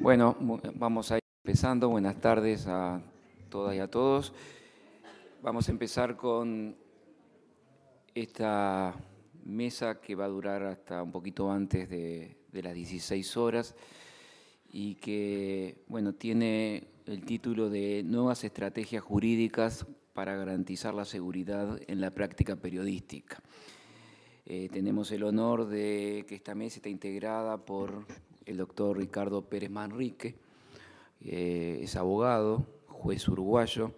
Bueno, vamos a ir empezando. Buenas tardes a todas y a todos. Vamos a empezar con esta mesa que va a durar hasta un poquito antes de, las 16 horas y que, bueno, tiene el título de Nuevas estrategias jurídicas para garantizar la seguridad en la práctica periodística. Eh, tenemos el honor de que esta mesa está integrada por el doctor Ricardo Pérez Manrique, eh, es abogado, juez uruguayo,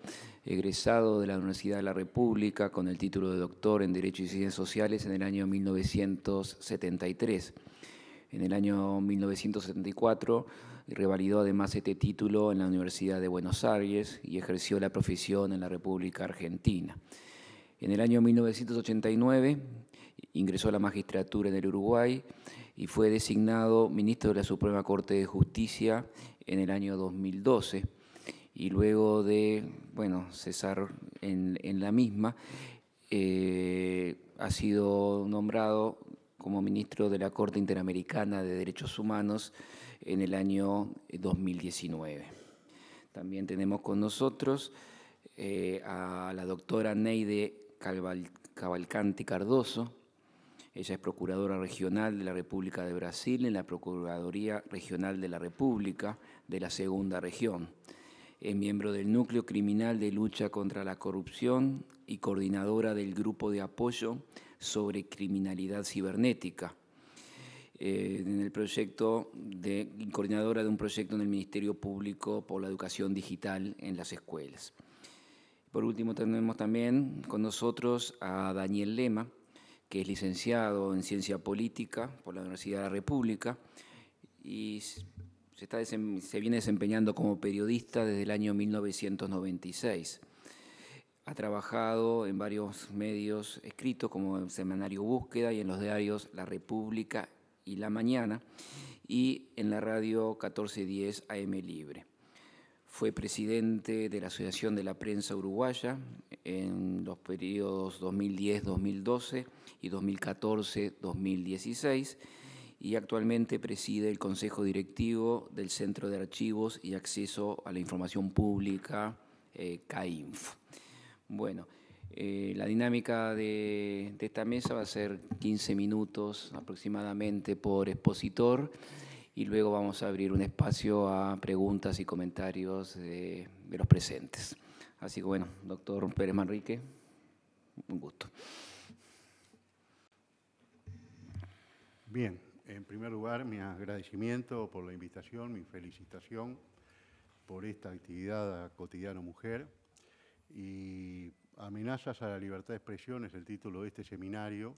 egresado de la Universidad de la República con el título de doctor en Derecho y Ciencias Sociales en el año 1973. En el año 1974 revalidó además este título en la Universidad de Buenos Aires y ejerció la profesión en la República Argentina. En el año 1989 ingresó a la magistratura en el Uruguay y fue designado ministro de la Suprema Corte de Justicia en el año 2012 y luego de, bueno, cesar en, la misma, eh, ha sido nombrado como ministro de la Corte Interamericana de Derechos Humanos en el año 2019. También tenemos con nosotros eh, a la doctora Neide Cavalcante Cavalcanti Cardoso, ella es Procuradora Regional de la República de Brasil en la Procuraduría Regional de la República de la Segunda Región. Es miembro del Núcleo Criminal de Lucha contra la Corrupción y coordinadora del Grupo de Apoyo sobre Criminalidad Cibernética. Eh, en el proyecto de coordinadora de un proyecto en el Ministerio Público por la Educación Digital en las escuelas. Por último, tenemos también con nosotros a Daniel Lema, que es licenciado en Ciencia Política por la Universidad de la República y se, está se viene desempeñando como periodista desde el año 1996. Ha trabajado en varios medios escritos como el Semanario Búsqueda y en los diarios La República y La Mañana y en la radio 1410 AM Libre. Fue presidente de la Asociación de la Prensa Uruguaya en los periodos 2010-2012 y 2014-2016 y actualmente preside el Consejo Directivo del Centro de Archivos y Acceso a la Información Pública, eh, CAINF. Bueno, eh, la dinámica de, esta mesa va a ser 15 minutos aproximadamente por expositor y luego vamos a abrir un espacio a preguntas y comentarios de, de los presentes. Así que bueno, doctor Pérez Manrique, un gusto. Bien, en primer lugar, mi agradecimiento por la invitación, mi felicitación por esta actividad a Cotidiano Mujer. Y Amenazas a la libertad de expresión es el título de este seminario,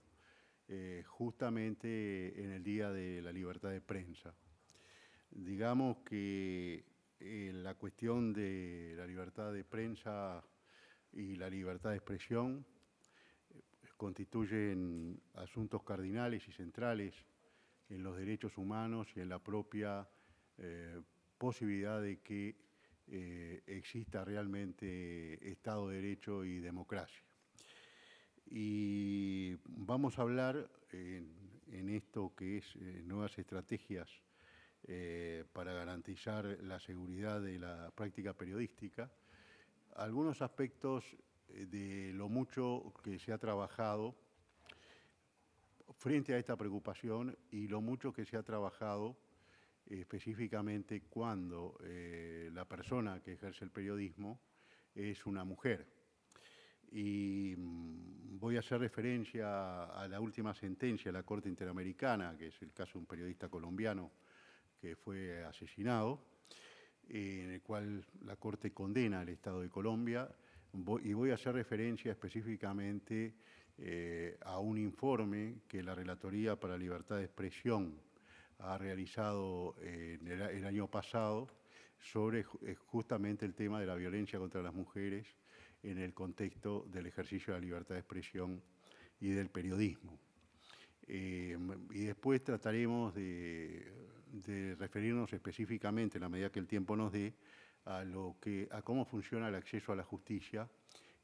eh, justamente en el Día de la Libertad de Prensa. Digamos que eh, la cuestión de la libertad de prensa y la libertad de expresión constituyen asuntos cardinales y centrales en los derechos humanos y en la propia eh, posibilidad de que eh, exista realmente Estado de Derecho y democracia. Y vamos a hablar en, esto que es eh, nuevas estrategias para garantizar la seguridad de la práctica periodística, algunos aspectos eh, de lo mucho que se ha trabajado frente a esta preocupación y lo mucho que se ha trabajado eh, específicamente cuando eh, la persona que ejerce el periodismo es una mujer. Y mm, voy a hacer referencia a, la última sentencia de la Corte Interamericana, que es el caso de un periodista colombiano que fue asesinado, en el cual la Corte condena al Estado de Colombia y voy a hacer referencia específicamente eh, a un informe que la Relatoría para Libertad de Expresión ha realizado eh, el, año pasado sobre eh, justamente el tema de la violencia contra las mujeres en el contexto del ejercicio de la libertad de expresión y del periodismo. y después trataremos de, referirnos específicamente, en la medida que el tiempo nos dé, a, lo que, a cómo funciona el acceso a la justicia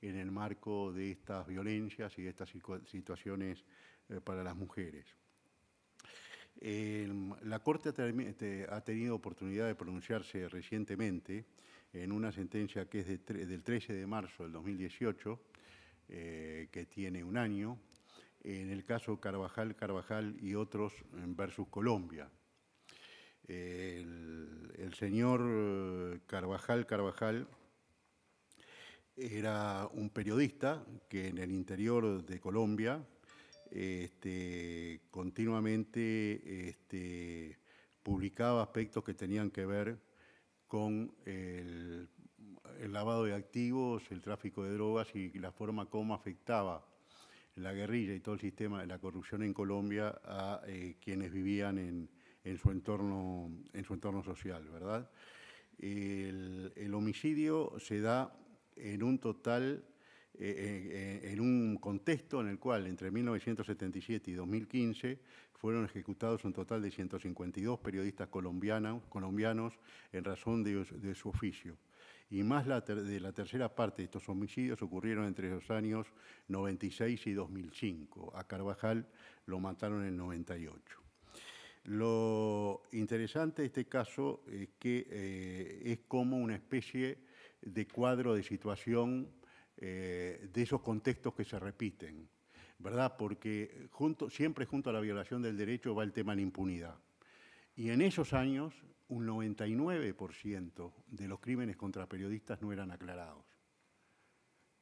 en el marco de estas violencias y de estas situaciones eh, para las mujeres. la Corte este, ha tenido oportunidad de pronunciarse recientemente en una sentencia que es del 13 de marzo del 2018, eh, que tiene un año, en el caso Carvajal, Carvajal y otros versus Colombia, el, señor eh, Carvajal Carvajal era un periodista que en el interior de Colombia este, continuamente este, publicaba aspectos que tenían que ver con el, lavado de activos, el tráfico de drogas y la forma como afectaba la guerrilla y todo el sistema de la corrupción en Colombia a eh, quienes vivían en, en su entorno, en su entorno social, ¿verdad? El, homicidio se da en un total, eh, eh, en un contexto en el cual entre 1977 y 2015 fueron ejecutados un total de 152 periodistas colombianos, colombianos en razón de, de su oficio y más la de la tercera parte de estos homicidios ocurrieron entre los años 96 y 2005. A Carvajal lo mataron en 98. Lo interesante de este caso es que eh, es como una especie de cuadro de situación eh, de esos contextos que se repiten, ¿verdad? Porque siempre junto a la violación del derecho va el tema de la impunidad. Y en esos años, un 99% de los crímenes contra periodistas no eran aclarados.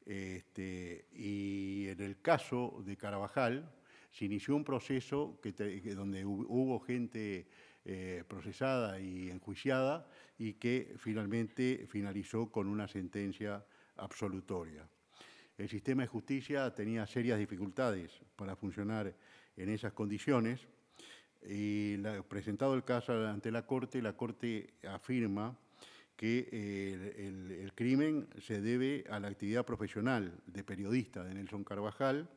Este, y en el caso de Carabajal, se inició un proceso donde hubo gente eh, procesada y enjuiciada y que finalmente finalizó con una sentencia absolutoria. El sistema de justicia tenía serias dificultades para funcionar en esas condiciones y presentado el caso ante la Corte, la Corte afirma que eh, el, crimen se debe a la actividad profesional de periodista de Nelson Carvajal,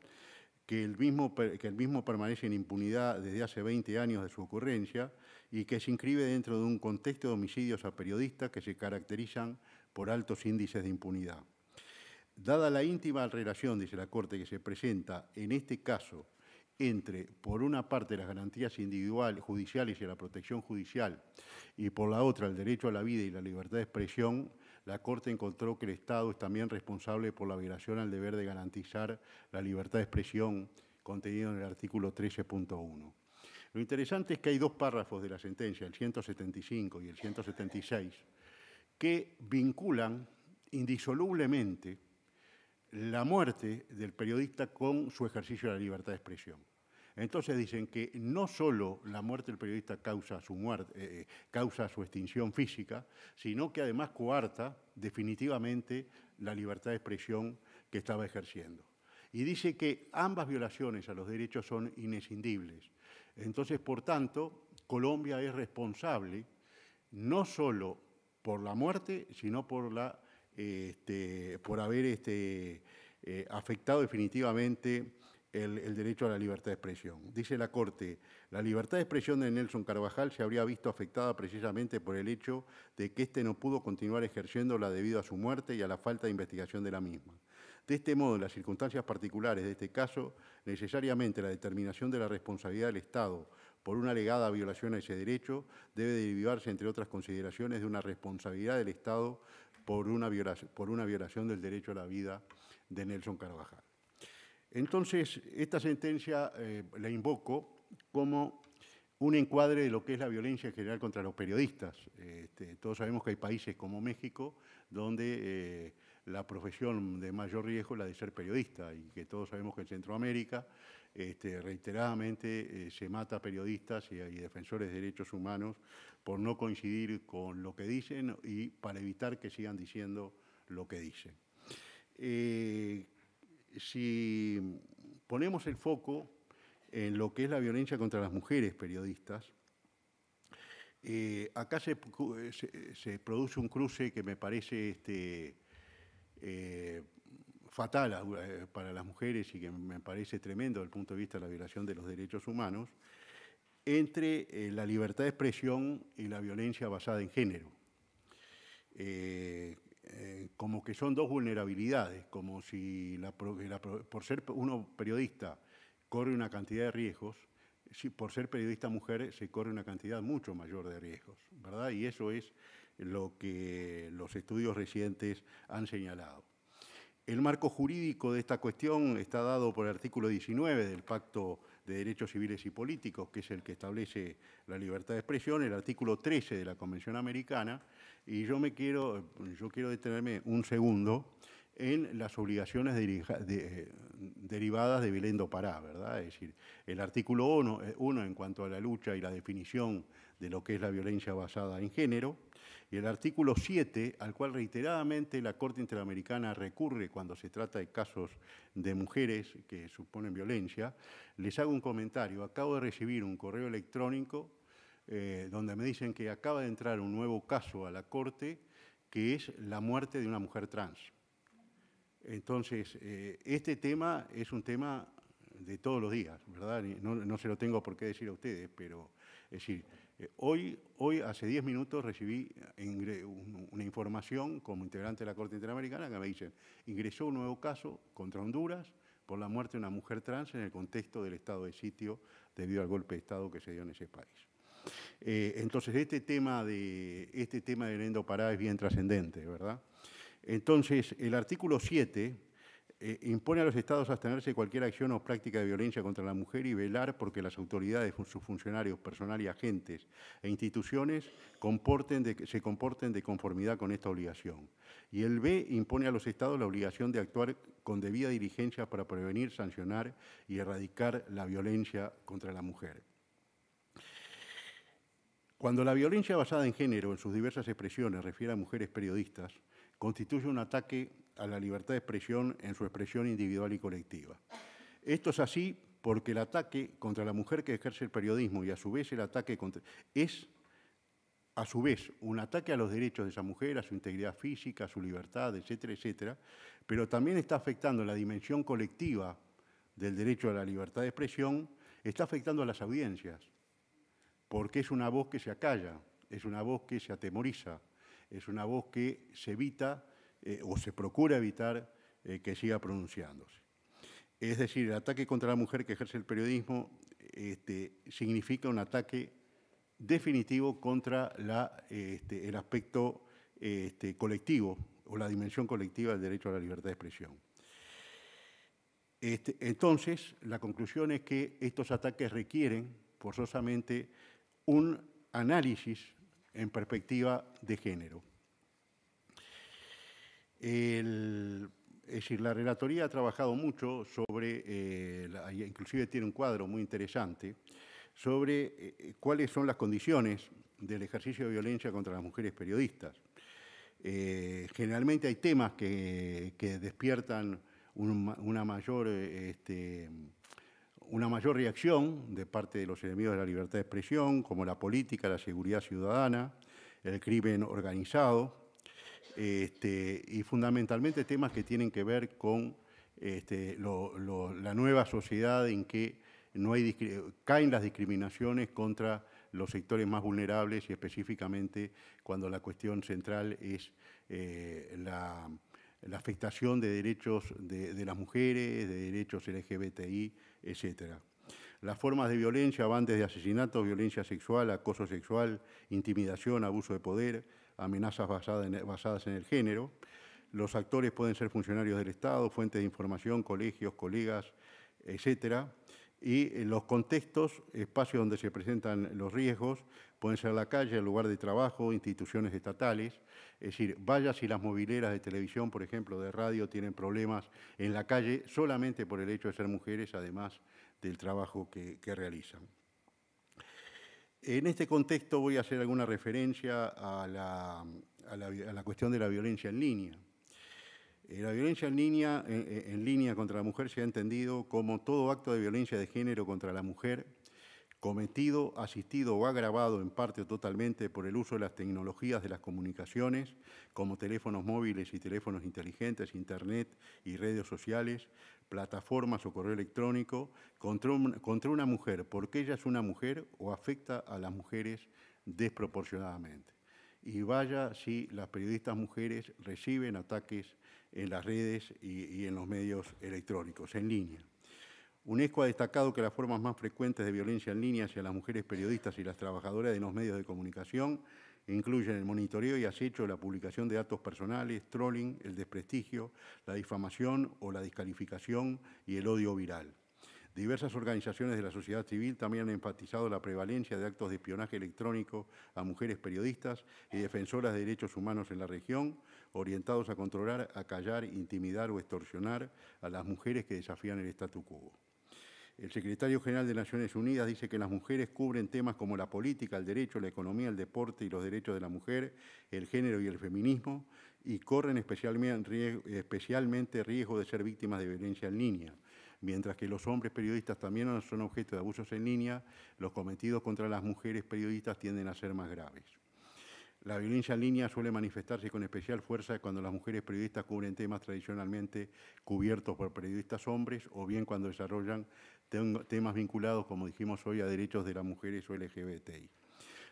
que el, mismo, que el mismo permanece en impunidad desde hace 20 años de su ocurrencia y que se inscribe dentro de un contexto de homicidios a periodistas que se caracterizan por altos índices de impunidad. Dada la íntima relación, dice la Corte, que se presenta en este caso entre, por una parte, las garantías individuales, judiciales y la protección judicial, y por la otra, el derecho a la vida y la libertad de expresión, la Corte encontró que el Estado es también responsable por la violación al deber de garantizar la libertad de expresión contenido en el artículo 13.1. Lo interesante es que hay dos párrafos de la sentencia, el 175 y el 176, que vinculan indisolublemente la muerte del periodista con su ejercicio de la libertad de expresión. Entonces dicen que no solo la muerte del periodista causa su, muerte, eh, eh, causa su extinción física, sino que además coarta definitivamente la libertad de expresión que estaba ejerciendo. Y dice que ambas violaciones a los derechos son inescindibles. Entonces, por tanto, Colombia es responsable no solo por la muerte, sino por, la, este, por haber este, eh, afectado definitivamente el, derecho a la libertad de expresión. Dice la Corte, la libertad de expresión de Nelson Carvajal se habría visto afectada precisamente por el hecho de que éste no pudo continuar ejerciéndola debido a su muerte y a la falta de investigación de la misma. De este modo, en las circunstancias particulares de este caso, necesariamente la determinación de la responsabilidad del Estado por una alegada violación a ese derecho debe derivarse, entre otras consideraciones, de una responsabilidad del Estado por una por una violación del derecho a la vida de Nelson Carvajal. Entonces, esta sentencia eh, la invoco como un encuadre de lo que es la violencia en general contra los periodistas. Este, todos sabemos que hay países como México donde eh, la profesión de mayor riesgo es la de ser periodista y que todos sabemos que en Centroamérica este, reiteradamente eh, se mata a periodistas y, defensores de derechos humanos por no coincidir con lo que dicen y para evitar que sigan diciendo lo que dicen si ponemos el foco en lo que es la violencia contra las mujeres periodistas, eh, acá se, produce un cruce que me parece este, eh, fatal eh, para las mujeres y que me parece tremendo desde el punto de vista de la violación de los derechos humanos, entre la libertad de expresión y la violencia basada en género. Eh, como que son dos vulnerabilidades, como si por ser uno periodista corre una cantidad de riesgos, si por ser periodista mujer eh, se corre una cantidad mucho mayor de riesgos, ¿verdad? Y eso es lo que los estudios recientes han señalado. El marco jurídico de esta cuestión está dado por el artículo 19 del Pacto de Derechos Civiles y Políticos, que es el que establece la libertad de expresión, el artículo 13 de la Convención Americana, y yo me quiero, yo quiero detenerme un segundo en las obligaciones derivadas de Belendo Pará, ¿verdad? Es decir, el artículo 1, eh, uno en cuanto a la lucha y la definición de lo que es la violencia basada en género, y el artículo 7, al cual reiteradamente la Corte Interamericana recurre cuando se trata de casos de mujeres que suponen violencia, les hago un comentario. Acabo de recibir un correo electrónico eh, donde me dicen que acaba de entrar un nuevo caso a la Corte, que es la muerte de una mujer trans. Entonces, eh, este tema es un tema de todos los días, ¿verdad? No, se lo tengo por qué decir a ustedes, pero es decir, eh, hoy, hoy, hace 10 minutos, recibí una información como integrante de la Corte Interamericana que me dicen, ingresó un nuevo caso contra Honduras por la muerte de una mujer trans en el contexto del estado de sitio debido al golpe de Estado que se dio en ese país. Eh, entonces, este tema, de, este tema Pará es bien trascendente, ¿verdad? Entonces, el artículo 7 eh, impone a los estados abstenerse de cualquier acción o práctica de violencia contra la mujer y velar porque las autoridades, sus funcionarios, personal y agentes e instituciones comporten se comporten de conformidad con esta obligación. Y el B impone a los estados la obligación de actuar con debida diligencia para prevenir, sancionar y erradicar la violencia contra la mujer. Cuando la violencia basada en género, en sus diversas expresiones, refiere a mujeres periodistas, constituye un ataque a la libertad de expresión en su expresión individual y colectiva. Esto es así porque el ataque contra la mujer que ejerce el periodismo y a su vez el ataque contra... es a su vez un ataque a los derechos de esa mujer, a su integridad física, a su libertad, etcétera, etcétera, pero también está afectando la dimensión colectiva del derecho a la libertad de expresión, está afectando a las audiencias, porque es una voz que se acalla, es una voz que se atemoriza, es una voz que se evita eh, o se procura evitar eh, que siga pronunciándose. Es decir, el ataque contra la mujer que ejerce el periodismo este, significa un ataque definitivo contra este, el aspecto este, colectivo o la dimensión colectiva del derecho a la libertad de expresión. entonces, la conclusión es que estos ataques requieren forzosamente un análisis en perspectiva de género. es decir, la relatoría ha trabajado mucho sobre, eh, inclusive tiene un cuadro muy interesante, sobre eh, cuáles son las condiciones del ejercicio de violencia contra las mujeres periodistas. Eh, generalmente hay temas que, despiertan una mayor este, una mayor reacción de parte de los enemigos de la libertad de expresión, como la política, la seguridad ciudadana, el crimen organizado, este, y fundamentalmente temas que tienen que ver con este, la nueva sociedad en que no hay, caen las discriminaciones contra los sectores más vulnerables y específicamente cuando la cuestión central es eh, la la afectación de derechos de, las mujeres, de derechos LGBTI, etc. Las formas de violencia van desde asesinatos, violencia sexual, acoso sexual, intimidación, abuso de poder, amenazas basadas en, basadas en el género. Los actores pueden ser funcionarios del Estado, fuentes de información, colegios, colegas, etcétera y eh, los contextos, espacios donde se presentan los riesgos, pueden ser la calle, el lugar de trabajo, instituciones estatales. Es decir, vaya si las mobileras de televisión, por ejemplo, de radio, tienen problemas en la calle solamente por el hecho de ser mujeres, además del trabajo que, realizan. En este contexto voy a hacer alguna referencia a la, a la cuestión de la violencia en línea. Eh, la violencia eh, eh, en línea, contra la mujer se ha entendido como todo acto de violencia de género contra la mujer cometido, asistido o agravado en parte o totalmente por el uso de las tecnologías de las comunicaciones, como teléfonos móviles y teléfonos inteligentes, Internet y redes sociales, plataformas o correo electrónico, contra, contra una mujer, porque ella es una mujer o afecta a las mujeres desproporcionadamente. Y vaya si las periodistas mujeres reciben ataques en las redes y, en los medios electrónicos, en línea. UNESCO ha destacado que las formas más frecuentes de violencia en línea hacia las mujeres periodistas y las trabajadoras de los medios de comunicación incluyen el monitoreo y acecho, la publicación de datos personales, trolling, el desprestigio, la difamación o la descalificación y el odio viral. Diversas organizaciones de la sociedad civil también han enfatizado la prevalencia de actos de espionaje electrónico a mujeres periodistas y defensoras de derechos humanos en la región, orientados a controlar, acallar, intimidar o extorsionar a las mujeres que desafían el statu quo. El secretario general de Naciones Unidas dice que las mujeres cubren temas como la política, el derecho, la economía, el deporte y los derechos de la mujer, el género y el feminismo, y corren especialmente riesgo de ser víctimas de violencia en línea, mientras que los hombres periodistas también son objeto de abusos en línea, los cometidos contra las mujeres periodistas tienden a ser más graves. La violencia en línea suele manifestarse con especial fuerza cuando las mujeres periodistas cubren temas tradicionalmente cubiertos por periodistas hombres o bien cuando desarrollan temas vinculados, como dijimos hoy, a derechos de las mujeres o LGBTI.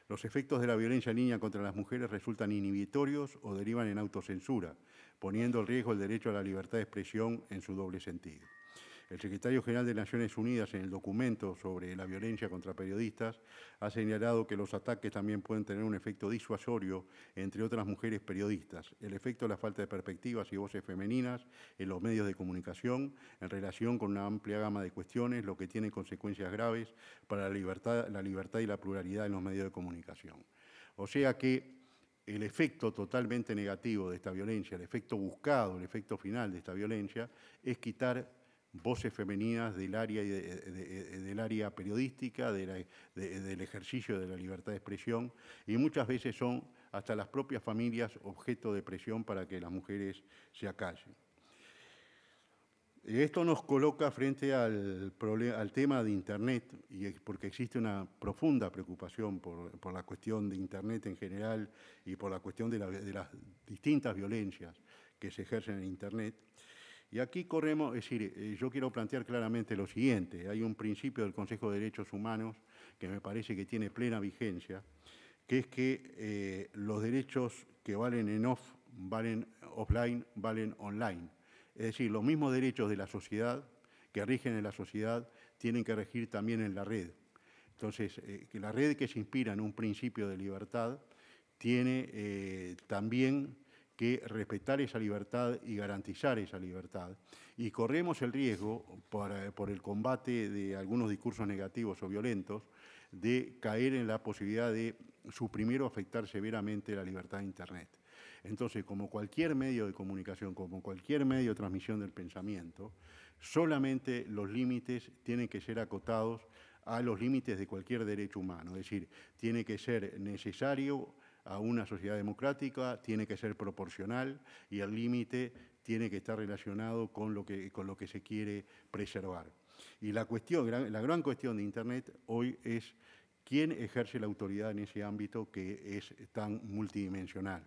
Los efectos de la violencia en línea contra las mujeres resultan inhibitorios o derivan en autocensura, poniendo en riesgo el derecho a la libertad de expresión en su doble sentido. El secretario general de Naciones Unidas en el documento sobre la violencia contra periodistas ha señalado que los ataques también pueden tener un efecto disuasorio entre otras mujeres periodistas, el efecto de la falta de perspectivas y voces femeninas en los medios de comunicación en relación con una amplia gama de cuestiones, lo que tiene consecuencias graves para la libertad, la libertad y la pluralidad en los medios de comunicación. O sea que el efecto totalmente negativo de esta violencia, el efecto buscado, el efecto final de esta violencia, es quitar voces femeninas del área, de, del área periodística, del ejercicio de la libertad de expresión, y muchas veces son hasta las propias familias objeto de presión para que las mujeres se acallen. Esto nos coloca frente al, al tema de Internet, y porque existe una profunda preocupación por, por, la cuestión de Internet en general y por la cuestión de las distintas violencias que se ejercen en Internet. Y aquí corremos, es decir, eh, yo quiero plantear claramente lo siguiente, hay un principio del Consejo de Derechos Humanos que me parece que tiene plena vigencia, que es que eh, los derechos que valen en off, valen offline, valen online. Es decir, los mismos derechos de la sociedad que rigen en la sociedad tienen que regir también en la red. Entonces, eh, la red que se inspira en un principio de libertad tiene también que respetar esa libertad y garantizar esa libertad. Y corremos el riesgo, por, el combate de algunos discursos negativos o violentos, de caer en la posibilidad de suprimir o afectar severamente la libertad de Internet. Entonces, como cualquier medio de comunicación, como cualquier medio de transmisión del pensamiento, solamente los límites tienen que ser acotados a los límites de cualquier derecho humano. Es decir, tiene que ser necesario a una sociedad democrática, tiene que ser proporcional y el límite tiene que estar relacionado con lo que, con lo que se quiere preservar. Y la, cuestión, la gran cuestión de Internet hoy es quién ejerce la autoridad en ese ámbito que es tan multidimensional.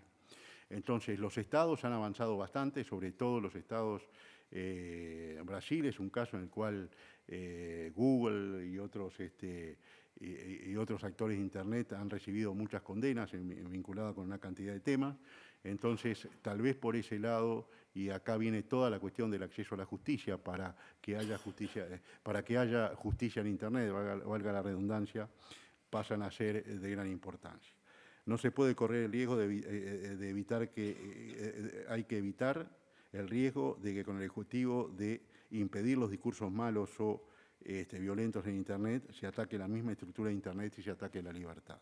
Entonces, los estados han avanzado bastante, sobre todo los estados eh, Brasil es un caso en el cual eh, Google y otros este, y, otros actores de Internet han recibido muchas condenas vinculadas con una cantidad de temas. Entonces, tal vez por ese lado, y acá viene toda la cuestión del acceso a la justicia para que haya justicia, eh, para que haya justicia en Internet, valga, la redundancia, pasan a ser de gran importancia. No se puede correr el riesgo de, eh, eh, de evitar que hay que evitar el riesgo de que con el objetivo de impedir los discursos malos o este, violentos en Internet, se ataque la misma estructura de Internet y se ataque la libertad.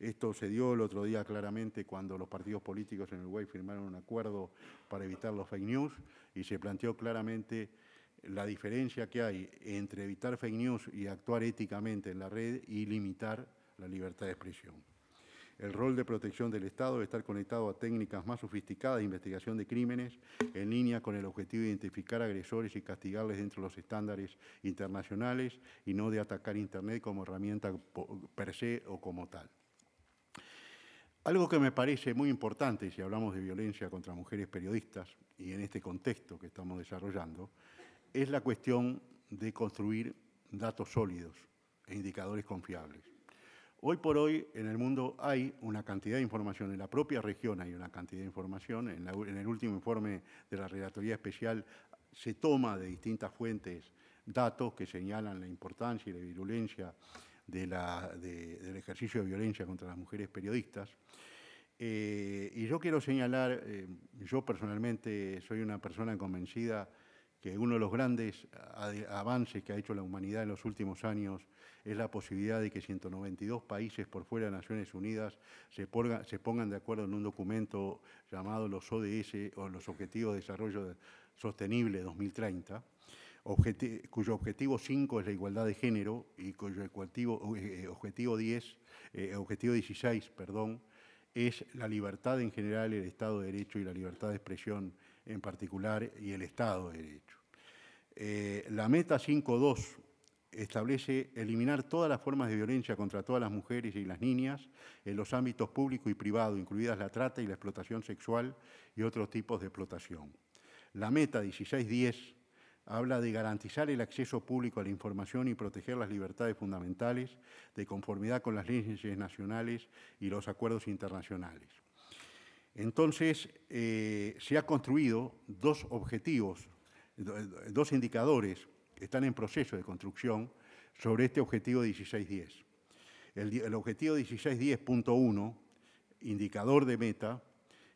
Esto se dio el otro día claramente cuando los partidos políticos en Uruguay firmaron un acuerdo para evitar los fake news y se planteó claramente la diferencia que hay entre evitar fake news y actuar éticamente en la red y limitar la libertad de expresión. El rol de protección del Estado de estar conectado a técnicas más sofisticadas de investigación de crímenes en línea con el objetivo de identificar agresores y castigarles dentro de los estándares internacionales y no de atacar Internet como herramienta per se o como tal. Algo que me parece muy importante si hablamos de violencia contra mujeres periodistas y en este contexto que estamos desarrollando es la cuestión de construir datos sólidos e indicadores confiables. Hoy por hoy en el mundo hay una cantidad de información, en la propia región hay una cantidad de información, en, el último informe de la Relatoría Especial se toma de distintas fuentes datos que señalan la importancia y la virulencia del ejercicio de violencia contra las mujeres periodistas. Eh, y yo quiero señalar, eh, yo personalmente soy una persona convencida que uno de los grandes avances que ha hecho la humanidad en los últimos años es la posibilidad de que 192 países por fuera de Naciones Unidas se, pongan de acuerdo en un documento llamado los ODS o los Objetivos de Desarrollo Sostenible 2030, cuyo objetivo 5 es la igualdad de género y cuyo objetivo, 10, eh, objetivo 16 eh, perdón, es la libertad en general, el Estado de Derecho y la libertad de expresión en particular y el Estado de Derecho. Eh, la meta 5.2 establece eliminar todas las formas de violencia contra todas las mujeres y las niñas en los ámbitos público y privado, incluidas la trata y la explotación sexual y otros tipos de explotación. La meta 1610 habla de garantizar el acceso público a la información y proteger las libertades fundamentales de conformidad con las leyes nacionales y los acuerdos internacionales. Entonces, eh, se ha construido dos objetivos, dos indicadores que están en proceso de construcción sobre este objetivo 1610. El, el objetivo 1610.1, indicador de meta,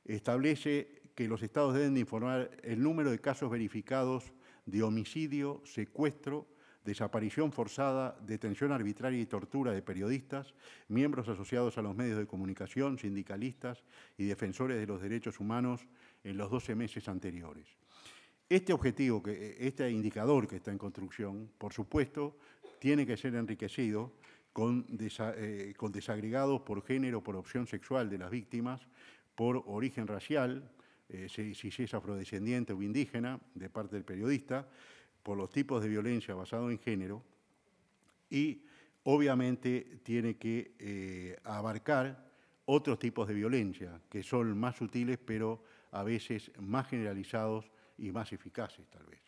establece que los estados deben informar el número de casos verificados de homicidio, secuestro desaparición forzada, detención arbitraria y tortura de periodistas, miembros asociados a los medios de comunicación, sindicalistas y defensores de los derechos humanos en los 12 meses anteriores. Este objetivo, este indicador que está en construcción, por supuesto, tiene que ser enriquecido con, eh, con desagregados por género, por opción sexual de las víctimas, por origen racial, eh, si, si es afrodescendiente o indígena, de parte del periodista, por los tipos de violencia basado en género y obviamente tiene que eh, abarcar otros tipos de violencia que son más sutiles pero a veces más generalizados y más eficaces tal vez,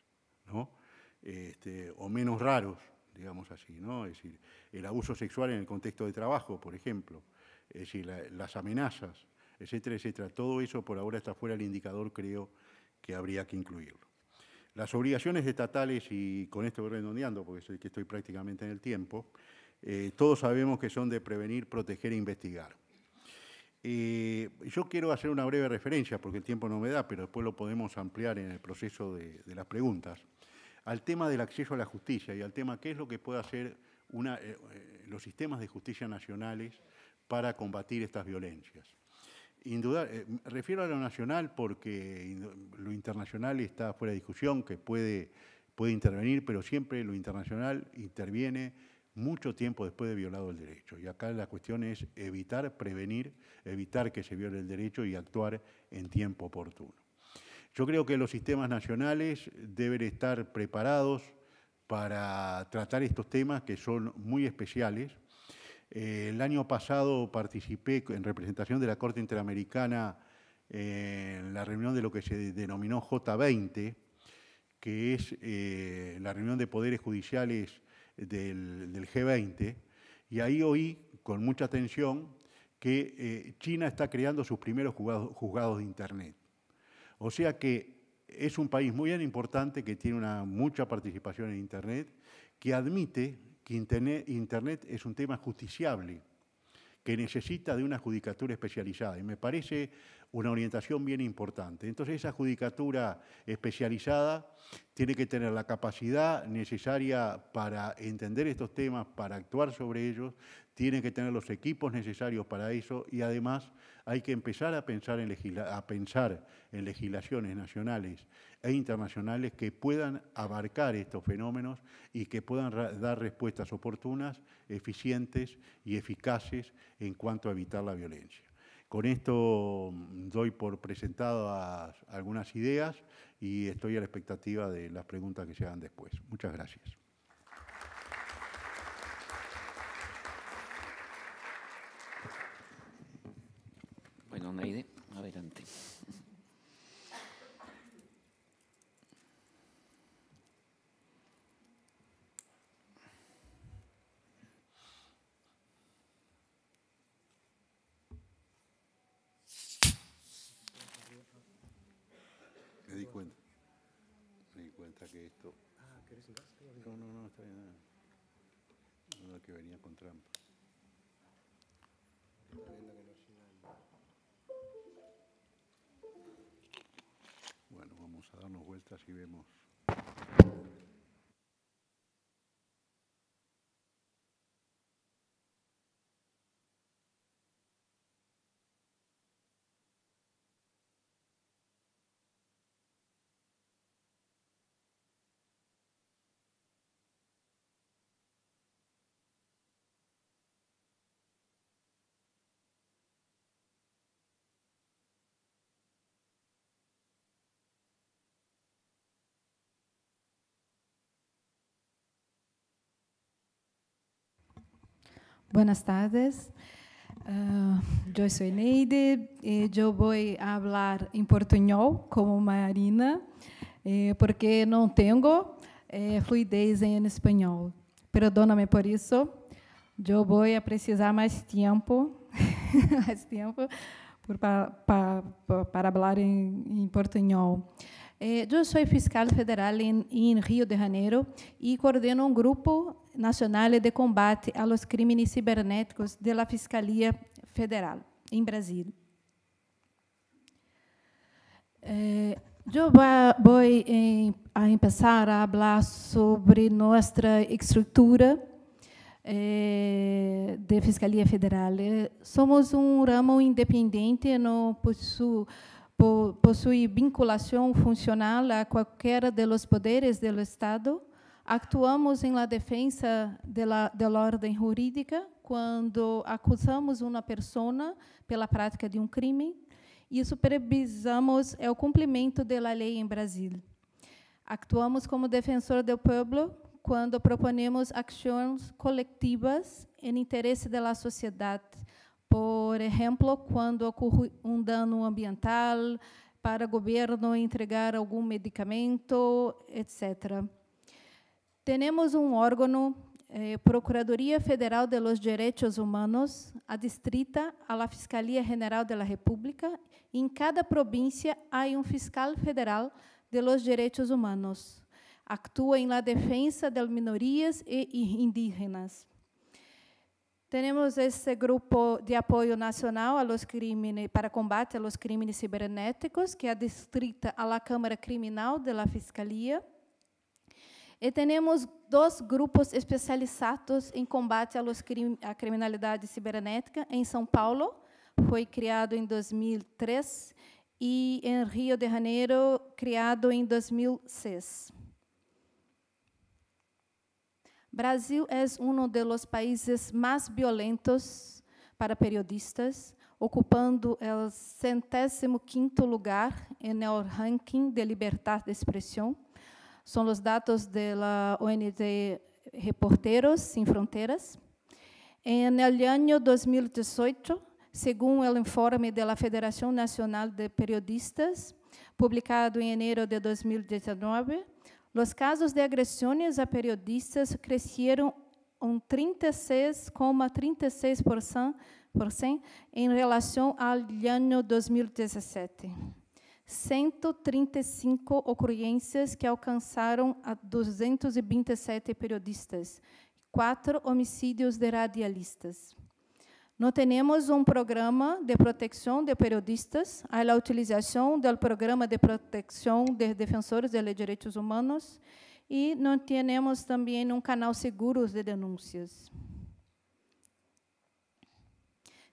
este, o menos raros, digamos así, ¿no? Es decir, el abuso sexual en el contexto de trabajo, por ejemplo, es decir, las amenazas, etcétera, etcétera. Todo eso por ahora está fuera del indicador, creo que habría que incluirlo. Las obligaciones estatales, y con esto voy redondeando porque que estoy prácticamente en el tiempo, eh, todos sabemos que son de prevenir, proteger e investigar. Eh, yo quiero hacer una breve referencia, porque el tiempo no me da, pero después lo podemos ampliar en el proceso de, las preguntas, al tema del acceso a la justicia y al tema qué es lo que puede hacer eh, los sistemas de justicia nacionales para combatir estas violencias. Indudable, eh, refiero a lo nacional porque lo internacional está fuera de discusión, que puede, puede intervenir, pero siempre lo internacional interviene mucho tiempo después de violado el derecho. Y acá la cuestión es evitar, prevenir, evitar que se viole el derecho y actuar en tiempo oportuno. Yo creo que los sistemas nacionales deben estar preparados para tratar estos temas que son muy especiales eh, el año pasado participé en representación de la Corte Interamericana eh, en la reunión de lo que se denominó J20, que es eh, la reunión de poderes judiciales del, G20, y ahí oí con mucha atención que China está creando sus primeros juzgados, de Internet. O sea que es un país muy importante que tiene una, mucha participación en Internet, que admite Internet, Internet es un tema justiciable, que necesita de una judicatura especializada. Y me parece una orientación bien importante. Entonces esa judicatura especializada tiene que tener la capacidad necesaria para entender estos temas, para actuar sobre ellos, tiene que tener los equipos necesarios para eso y además hay que empezar a pensar en, legislaciones nacionales e internacionales que puedan abarcar estos fenómenos y que puedan dar respuestas oportunas, eficientes y eficaces en cuanto a evitar la violencia. Con esto mm, doy por presentado algunas ideas y estoy a la expectativa de las preguntas que se hagan después. Muchas gracias. Bueno, Buenas tardes. Uh, ah, eu sou Neide e eh, eu vou falar em portunhol como Marina, eh, porque não tenho eh, fluidez em espanhol. Perdona-me por isso. Eu vou precisar mais tempo, mais tempo por, para, para falar em, em portunhol eu eh, sou fiscal federal em, Rio de Janeiro e coordeno um grupo nacional de combate aos crimes cibernéticos da Fiscalia Federal em Brasil. eu eh, vou eh, a começar a falar sobre nossa estrutura de Fiscalia Federal. Somos um ramo independente, não possuo possui vinculação funcional a qualquer dos poderes do Estado, actuamos em la defensa de de ordem jurídica quando acusamos uma pessoa pela prática de um crime e supervisamos é o cumprimento da lei em Brasil. Actuamos como defensor do povo quando proponemos ações coletivas em interesse da sociedade, por exemplo, quando ocorre um dano ambiental, para o governo entregar algum medicamento, etc. Temos um órgão, eh, Procuradoria Federal de los Direitos Humanos, adstrita à Fiscalia General da República. Em cada província há um fiscal federal de los Direitos Humanos. Actua em la defensa de minorias e indígenas. Temos esse grupo de apoio nacional a los para combate a los cibernéticos, que é distrita à Câmara Criminal da Fiscalia. E temos dois grupos especializados em combate à criminalidade cibernética em São Paulo. Foi criado em 2003 e em Rio de Janeiro, criado em 2006. Brasil é um dos países mais violentos para periodistas, ocupando o centésimo quinto lugar no ranking de liberdade de expressão. São os dados da ONG Reporteros Sem Fronteiras. Em ano 2018, segundo o informe da Federação Nacional de Periodistas, publicado em janeiro de 2019, os casos de agressões a periodistas cresceram um 36,36% em relação ao ano 2017. 135 ocorrências que alcançaram a 227 periodistas, quatro homicídios de radialistas. Não temos um programa de proteção de periodistas, Há a utilização do programa de proteção de defensores de direitos humanos e não temos também um canal seguro de denúncias.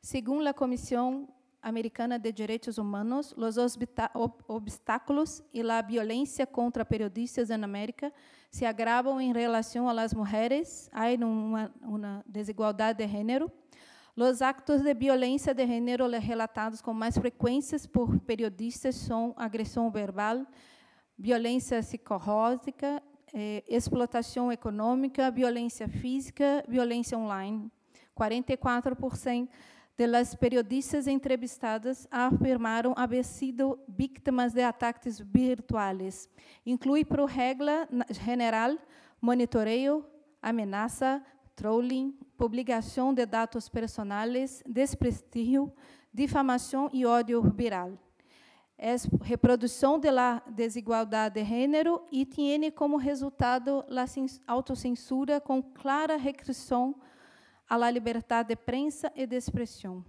Segundo a Comissão Americana de Direitos Humanos, os obstáculos e a violência contra periodistas na América se agravam em relação às mulheres. Há uma, uma desigualdade de gênero os actos de violência de gênero relatados com mais frequência por periodistas são agressão verbal, violência psicológica, eh, explotação econômica, violência física, violência online. 44% das periodistas entrevistadas afirmaram haver sido vítimas de ataques virtuais. Inclui por regra general monitoreio, ameaça, trolling, publicação de dados personais, desprestígio, difamação e ódio viral. É reprodução da desigualdade de gênero e tem como resultado a autocensura com clara restrição à la liberdade de prensa e de expressão.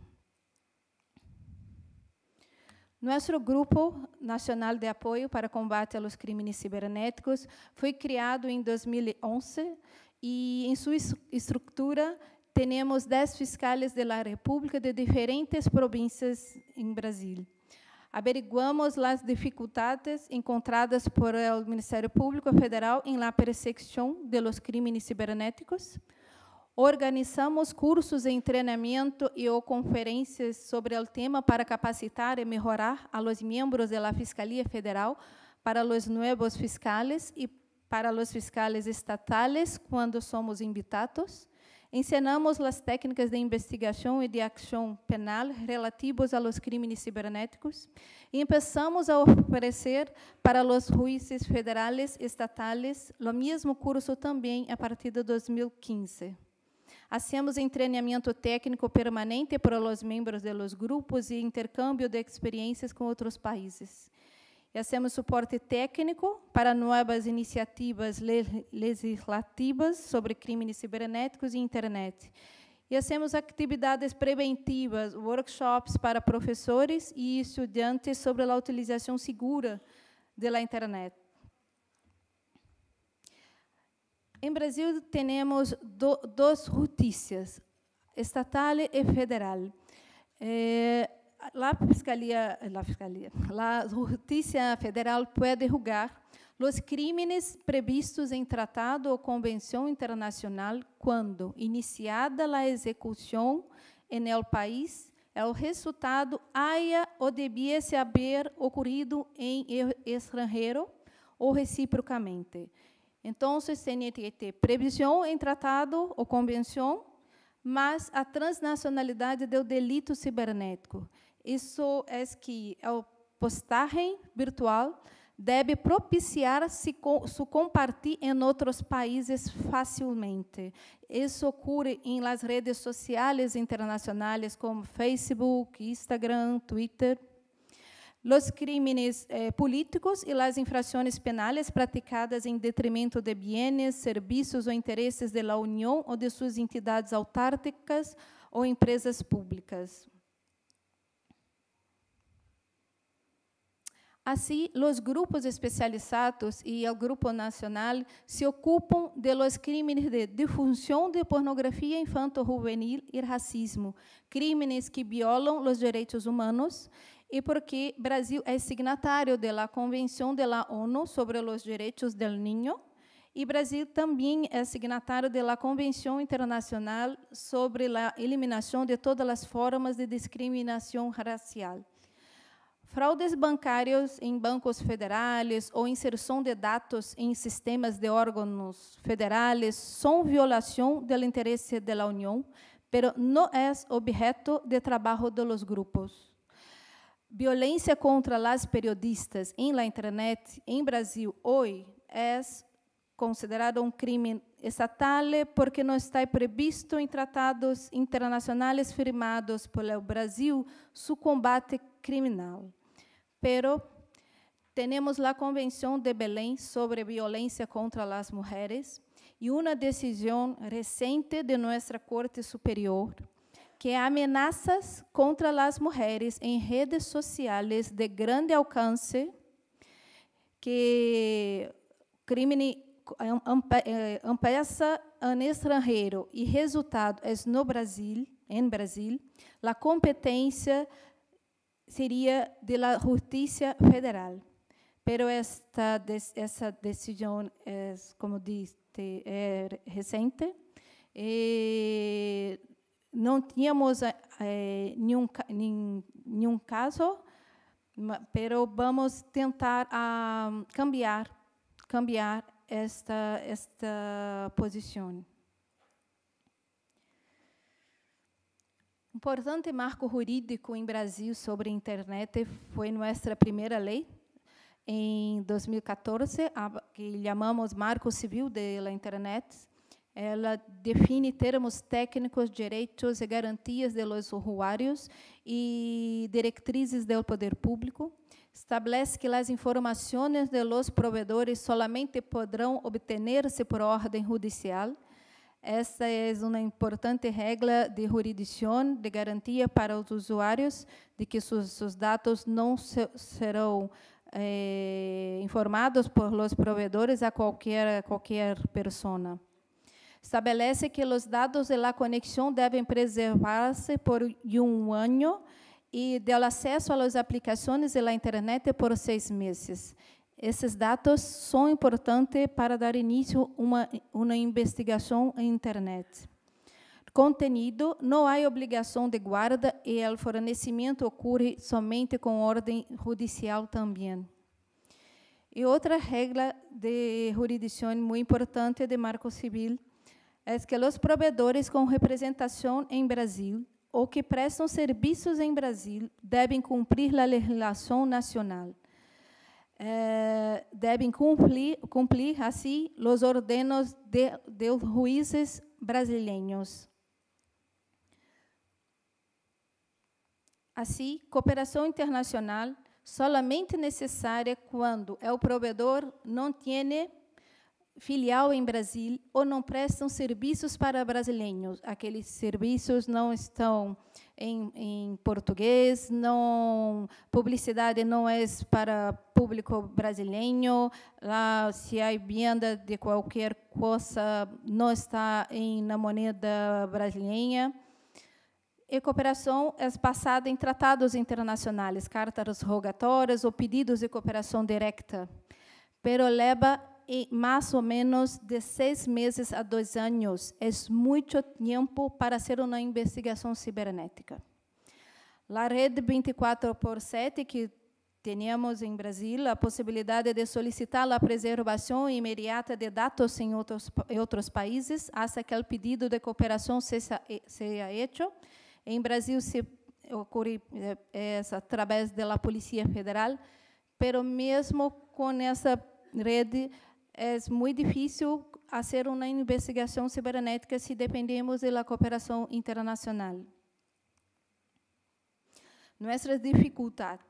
Nosso Grupo Nacional de Apoio para Combate aos Crimes Cibernéticos foi criado em 2011 e em sua estrutura temos dez fiscais da República de diferentes províncias em Brasil. Averiguamos as dificuldades encontradas por o Ministério Público Federal em la persecução de los crimes cibernéticos. Organizamos cursos de treinamento e ou conferências sobre o tema para capacitar e melhorar a los membros da Fiscalia Federal para os novos fiscais e para os fiscais estatais quando somos invitados. Ensinamos as técnicas de investigação e de ação penal relativos a los crimes cibernéticos e começamos a oferecer para os juízes federais estatais o mesmo curso também a partir de 2015. Hacemos treinamento técnico permanente para os membros de los grupos e intercâmbio de experiências com outros países. Hacemos suporte técnico para novas iniciativas legislativas sobre crimes cibernéticos e internet. E fazemos atividades preventivas, workshops para professores e estudantes sobre a utilização segura da internet. Em Brasil, temos duas notícias, estatal e federal. Eh, a fiscalía, la fiscalía, la justicia federal pode julgar los crimes previstos em tratado ou convenção internacional quando, iniciada a execução em el país, o resultado haya ou debiese haber ocorrido em estrangeiro ou reciprocamente. Então, tem que ter previsão em tratado ou convenção, mas a transnacionalidade do delito cibernético isso é que a é postagem virtual deve propiciar se, se compartilhar em outros países facilmente. Isso ocorre em las redes sociais internacionais como Facebook, Instagram, Twitter. Os crimes eh, políticos e as infrações penais praticadas em detrimento de bienes, serviços ou interesses da União ou de suas entidades autárticas ou empresas públicas. Assim, os grupos especializados e o Grupo Nacional se ocupam de los crimes de difusão de pornografia infanto-juvenil e racismo, crimes que violam los direitos humanos e porque Brasil é signatário da Convenção da ONU sobre os Direitos do Niño e Brasil também é signatário da Convenção Internacional sobre a eliminação de todas as formas de discriminação racial. Fraudes bancárias em bancos federais ou inserção de dados em sistemas de órgãos federais são violação do interesse da União, pero não é objeto de trabalho dos grupos. Violência contra as periodistas em la internet em Brasil hoje é considerado um crime estatal porque não está previsto em tratados internacionais firmados pelo Brasil su combate criminal pero temos a Convenção de Belém sobre violência contra as mulheres e uma decisão recente de nossa Corte Superior que ameaças contra as mulheres em redes sociais de grande alcance, que crime ameaça eh, em extranjero e resultado é no Brasil, em Brasil, a competência seria de la federal. Pero esta essa decisão é, como disse, é er recente. E não tínhamos eh, nenhum, eh, nenhum caso, pero vamos tentar ah, cambiar, cambiar esta esta posição. importante marco jurídico em Brasil sobre a internet foi nossa primeira lei, em 2014, que chamamos Marco Civil da Internet. Ela define termos técnicos, direitos e garantias dos usuários e diretrizes do poder público. Estabelece que as informações de los proveedores somente poderão obter-se por ordem judicial esta é uma importante regra de jurisdição de garantia para os usuários de que seus, dados não se, serão eh, informados por los proveedores a qualquer, qualquer pessoa. Estabelece que os dados de conexão devem preservar-se por um ano e do acesso às aplicações la internet por seis meses. Esses dados são importantes para dar início a uma, uma investigação na internet. Contenido, não há obrigação de guarda e o fornecimento ocorre somente com ordem judicial também. E outra regra de jurisdição muito importante de Marco Civil é que os provedores com representação em Brasil ou que prestam serviços em Brasil devem cumprir a legislação nacional – eh, devem cumprir, cumprir assim os ordenos de, de juízes brasileiros. Assim, cooperação internacional solamente necessária quando é o provedor não tem filial em Brasil ou não prestam serviços para brasileiros. Aqueles serviços não estão em, em português, não publicidade não é para público brasileiro, lá se há venda de qualquer coisa não está em na moeda brasileira. E cooperação é passada em tratados internacionais, cartas rogatórias ou pedidos de cooperação direta, pero leva mais ou menos de seis meses a dois anos. É muito tempo para fazer uma investigação cibernética. A rede 24 por 7 que temos em Brasil, a possibilidade de solicitar a preservação imediata de dados em outros, em outros países, até que o pedido de cooperação seja, eh, seja Em Brasil, se ocorre é, através da Polícia Federal, mas mesmo com essa rede, é muito difícil fazer uma investigação cibernética se dependemos da cooperação internacional. Nossas dificuldades.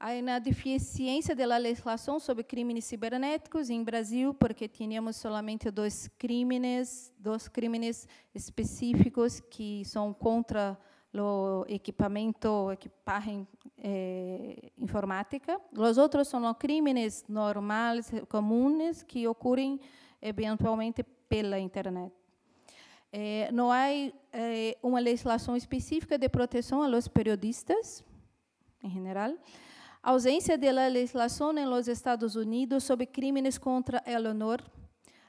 Há uma deficiência da legislação sobre crimes cibernéticos em Brasil, porque tínhamos somente dois crimes, dois crimes específicos que são contra a lo equipamento equipagem eh, informática. Os outros são os crimes normais comuns que ocorrem eh, eventualmente pela internet. Eh, não há eh, uma legislação específica de proteção a los periodistas, em geral. A ausência de legislação nos Estados Unidos sobre crimes contra el honor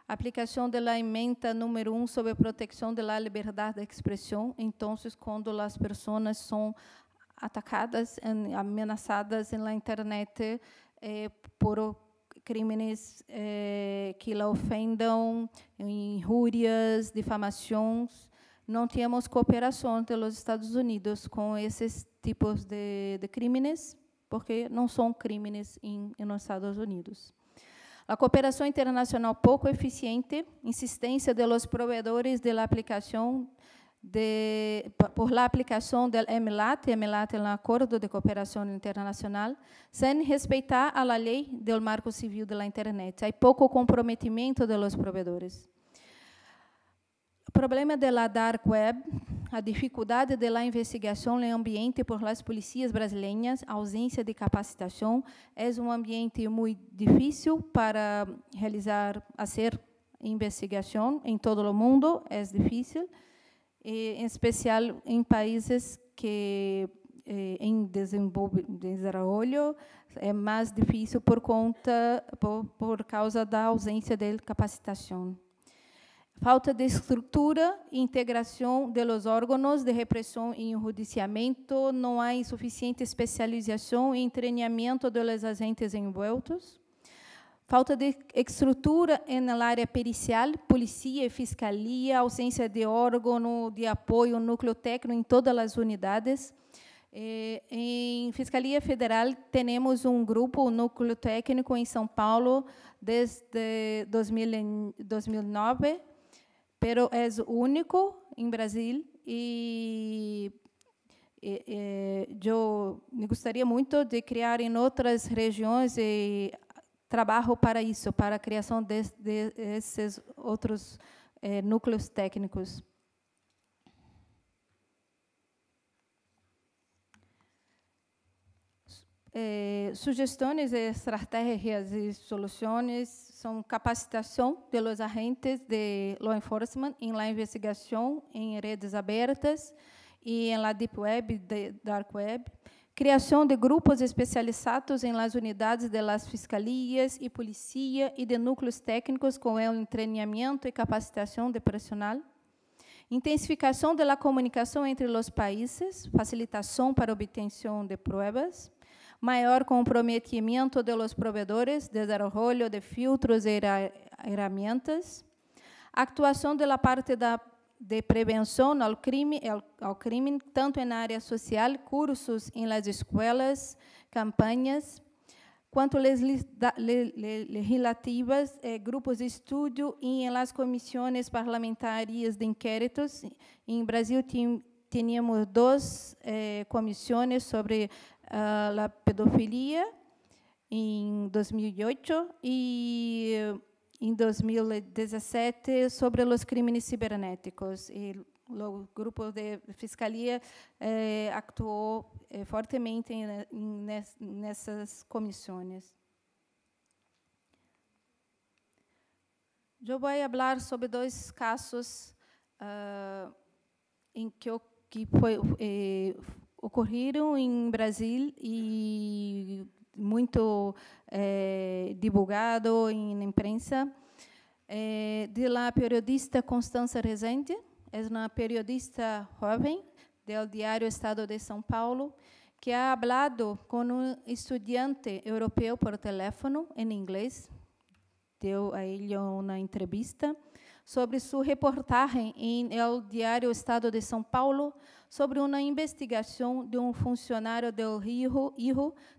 aplicação da emenda número 1 sobre a proteção da liberdade de expressão. Então, quando as pessoas são atacadas, ameaçadas na internet eh, por crimes eh, que la ofendam, injúrias, difamações. Não temos cooperação dos Estados Unidos com esses tipos de, de crimes, porque não são crimes em, nos Estados Unidos. A cooperação internacional pouco eficiente, insistência de los proveedores de la aplicação de, por la do MLAT, MLAT é um acordo de cooperação internacional, sem respeitar a lei do marco civil da internet. Há pouco comprometimento de los proveedores problema é da dark web, a dificuldade da investigação no ambiente por las polícias brasileiras, a ausência de capacitação, é um ambiente muito difícil para realizar, fazer investigação em todo o mundo, é difícil, e, em especial em países que eh, em desenvolvimento é mais difícil por conta por, por causa da ausência de capacitação falta de estrutura e integração dos órgãos de repressão e enjudiciamento, não há insuficiente especialização e treinamento dos agentes envolvidos. falta de estrutura na área pericial, polícia e fiscalia, ausência de órgão de apoio núcleo técnico em todas as unidades. Eh, em Fiscalia Federal, temos um grupo, um núcleo técnico em São Paulo, desde 2000, 2009, pero é o único em Brasil e, e, e eu me gostaria muito de criar em outras regiões e eh, trabalho para isso, para a criação de, de, desses outros eh, núcleos técnicos. eh, sugestões e estratégias e soluções são capacitação de los agentes de law enforcement em la investigação em redes abertas e em la deep web, de dark web, criação de grupos especializados em las unidades de las fiscalias e polícia e de núcleos técnicos com o treinamento e capacitação de personal, intensificação da comunicação entre os países, facilitação para obtenção de provas, maior comprometimento de los proveedores, desarrollo de filtros e herramientas, actuação de la parte da, de prevenção ao crime, ao crime, tanto em área social, cursos em las escuelas, campanhas, quanto legislativas, eh, grupos de estudo e em las comissões parlamentares de inquéritos. Em Brasil, tínhamos duas eh, comissões sobre uh, la pedofilia em 2008 e em 2017 sobre os crimes cibernéticos e o grupo de fiscalia eh, atuou eh, fortemente nessas comissões. Eu vou falar sobre dois casos uh, em que, que foi, eh, ocorreram em Brasil e muito eh, divulgado em, na imprensa. Eh, de lá, a periodista Constança Rezende, é uma periodista jovem do Diário Estado de São Paulo, que ha hablado com um estudante europeu por telefone em inglês, deu a ele uma entrevista sobre sua reportagem em El Diário Estado de São Paulo sobre uma investigação de um funcionário do Rio,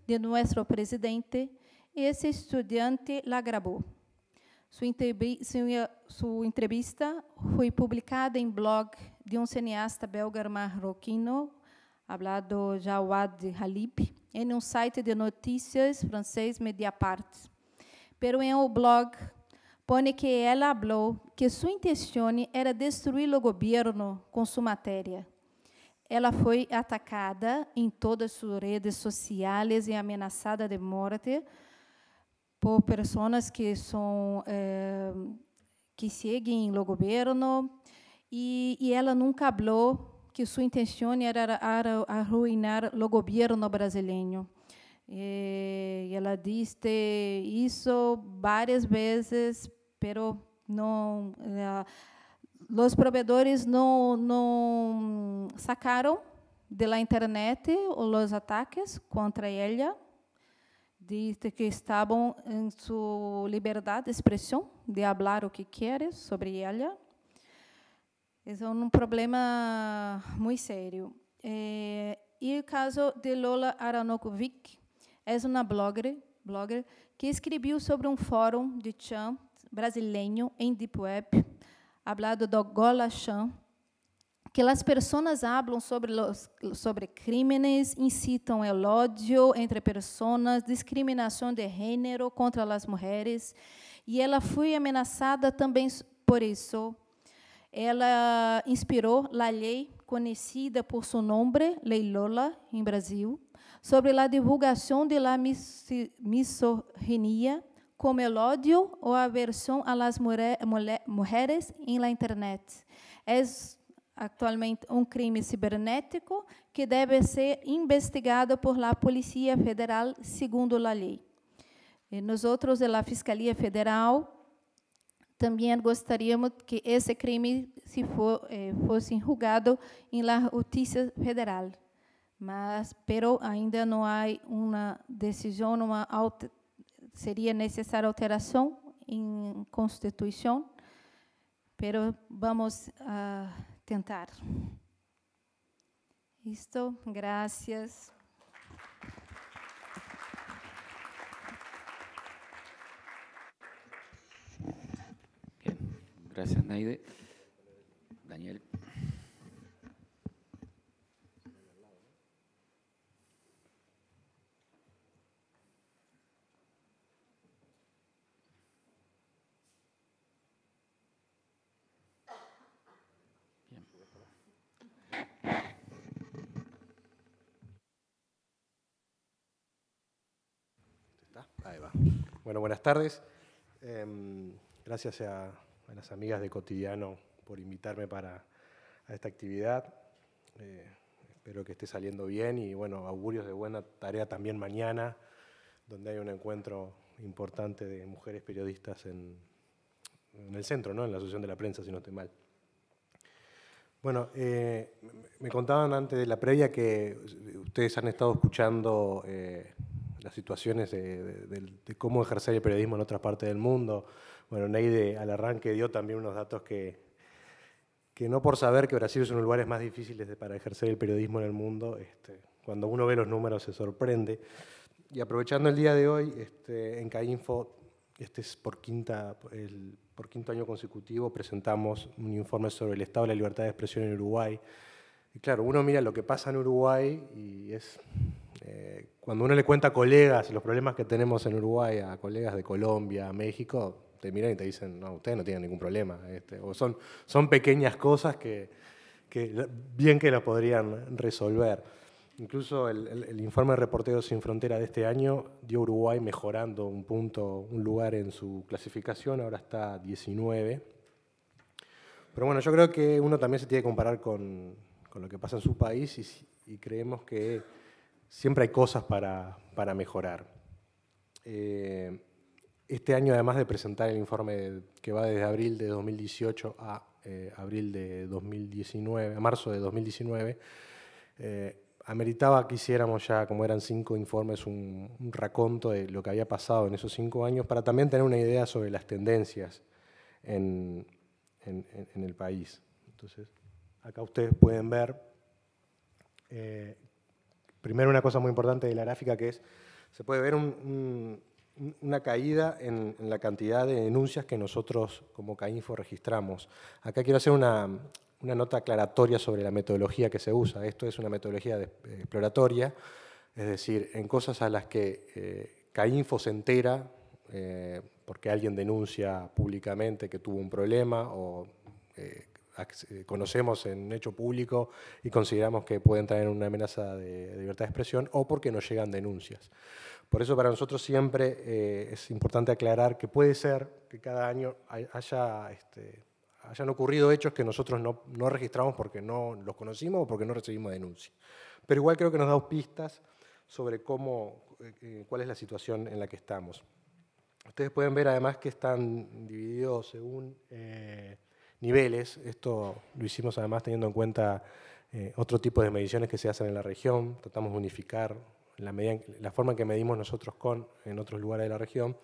de nosso presidente, esse estudante la gravou. Sua entrevista foi publicada em blog de um cineasta belga marroquino, hablado Jawad Halib, em um site de notícias francês Mediapart. Pero em o blog pone que ela falou que sua intenção era destruir o governo com sua matéria. Ela foi atacada em todas suas redes sociais e ameaçada de morte por pessoas que são eh, que seguem o governo e, e, ela nunca falou que sua intenção era, era arruinar o governo brasileiro. E ela disse isso várias vezes pero não, uh, eh, os provedores não, não sacaram da internet os ataques contra ela, disse que estavam em sua liberdade de expressão, de falar o que querem sobre ela. É um problema muito sério. Eh, e o caso de Lola Aranokovic, é uma blogger, blogger que escreveu sobre um fórum de Chan brasileiro em Deep Web, hablado do Golachan, que as pessoas falam sobre los, sobre crimes, incitam o ódio entre pessoas, discriminação de gênero contra as mulheres, e ela foi ameaçada também por isso. Ela inspirou a lei conhecida por seu nome, Lei Lola, em Brasil, sobre a divulgação de la misoginia como o ódio ou a aversão a las mulheres em la internet. É atualmente um crime cibernético que deve ser investigado por la Polícia Federal segundo a lei. Eh, Nós outros da Fiscalia Federal também gostaríamos que esse crime se for, eh, fosse julgado em la Justiça Federal, mas pero ainda não há uma decisão, uma sería necesaria en en Constitución, pero vamos a tentar. Listo, gracias. Gracias, Naide. Daniel. Bueno, buenas tardes. Em, gracias a, las amigas de Cotidiano por invitarme para a esta actividad. Eh, espero que esté saliendo bien y bueno, augurios de buena tarea también mañana, donde hay un encuentro importante de mujeres periodistas en, el centro, ¿no? en la Asociación de la Prensa, si no estoy mal. Bueno, eh, me contaban antes de la previa que ustedes han estado escuchando eh, las situaciones de, cómo ejercer el periodismo en otras partes del mundo. Bueno, Neide al arranque dio también unos datos que, que no por saber que Brasil es uno de los lugares más difíciles para ejercer el periodismo en el mundo, este, cuando uno ve los números se sorprende. Y aprovechando el día de hoy, este, en CAINFO, este es por, quinta, por quinto año consecutivo, presentamos un informe sobre el estado de la libertad de expresión en Uruguay claro, uno mira lo que pasa en Uruguay y es... Eh, cuando uno le cuenta a colegas los problemas que tenemos en Uruguay, a colegas de Colombia, México, te miran y te dicen, no, ustedes no tienen ningún problema. Este, o son, son pequeñas cosas que, bien que las podrían resolver. Incluso el, informe de Reporteros Sin Frontera de este año dio Uruguay mejorando un punto, un lugar en su clasificación, ahora está 19. Pero bueno, yo creo que uno también se tiene que comparar con, lo que pasa en su país y, creemos que siempre hay cosas para, mejorar. Eh, este año, además de presentar el informe que va desde abril de 2018 a eh, abril de 2019, a marzo de 2019, eh, ameritaba que hiciéramos ya, como eran cinco informes, un, raconto de lo que había pasado en esos cinco años para también tener una idea sobre las tendencias en, en, en el país. Entonces, Acá ustedes pueden ver, eh, primero una cosa muy importante de la gráfica que es, se puede ver una caída en, la cantidad de denuncias que nosotros como CAINFO registramos. Acá quiero hacer una, nota aclaratoria sobre la metodología que se usa. Esto es una metodología eh, exploratoria, es decir, en cosas a las que eh, CAINFO se entera, porque alguien denuncia públicamente que tuvo un problema o eh, conocemos en hecho público y consideramos que pueden traer una amenaza de, libertad de expresión o porque nos llegan denuncias. Por eso para nosotros siempre eh, es importante aclarar que puede ser que cada año haya, este, hayan ocurrido hechos que nosotros no, no registramos porque no los conocimos o porque no recibimos denuncia. Pero igual creo que nos da pistas sobre cómo, eh, cuál es la situación en la que estamos. Ustedes pueden ver además que están divididos según niveles. Esto lo hicimos además teniendo en cuenta eh, otro tipo de mediciones que se hacen en la región. Tratamos de unificar la, forma en que medimos nosotros con en otros lugares de la región.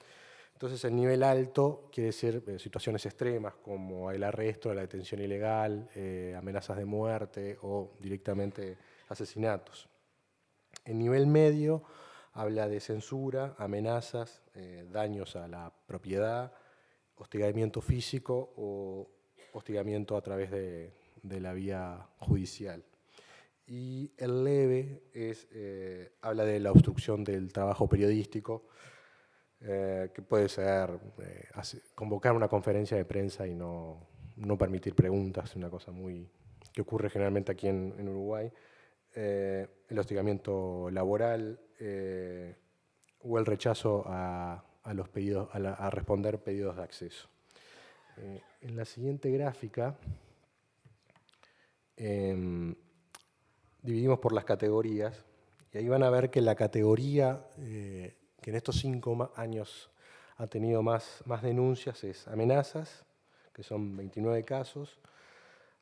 Entonces el nivel alto quiere decir eh, situaciones extremas como el arresto, la detención ilegal, eh, amenazas de muerte o directamente asesinatos. El nivel medio habla de censura, amenazas, daños a la propiedad, hostigamiento físico o hostigamiento a través de, la vía judicial. Y el leve es, eh, habla de la obstrucción del trabajo periodístico, eh, que puede ser eh, convocar una conferencia de prensa y no, permitir preguntas, una cosa muy que ocurre generalmente aquí en, Uruguay, el hostigamiento laboral o el rechazo a, los pedidos, a, responder pedidos de acceso en la siguiente gráfica em, dividimos por las categorías y ahí van a ver que la categoría eh, que en estos cinco años ha tenido más, más denuncias es amenazas, que son 29 casos,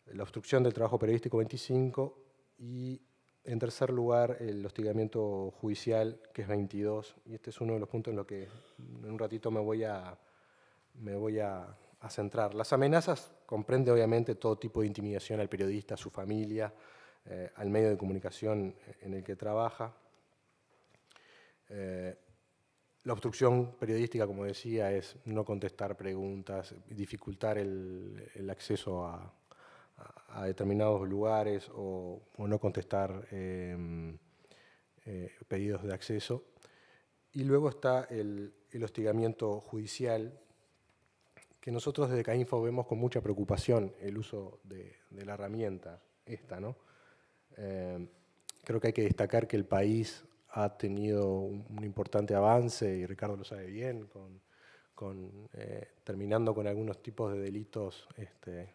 la obstrucción del trabajo periodístico 25 y en tercer lugar el hostigamiento judicial que es 22 y este es uno de los puntos en los que en un ratito me voy a, me voy a a centrar. Las amenazas comprende obviamente todo tipo de intimidación al periodista, a su familia, eh, al medio de comunicación eh, en el que trabaja. Eh, la obstrucción periodística, como decía, es no contestar preguntas, dificultar el, acceso a, determinados lugares o, no contestar em, pedidos de acceso. Y luego está el hostigamiento judicial, que nosotros desde CAINFO vemos con mucha preocupación el uso de, la herramienta esta. ¿no? Eh, creo que hay que destacar que el país ha tenido un, importante avance, y Ricardo lo sabe bien, eh, terminando con algunos tipos de delitos este,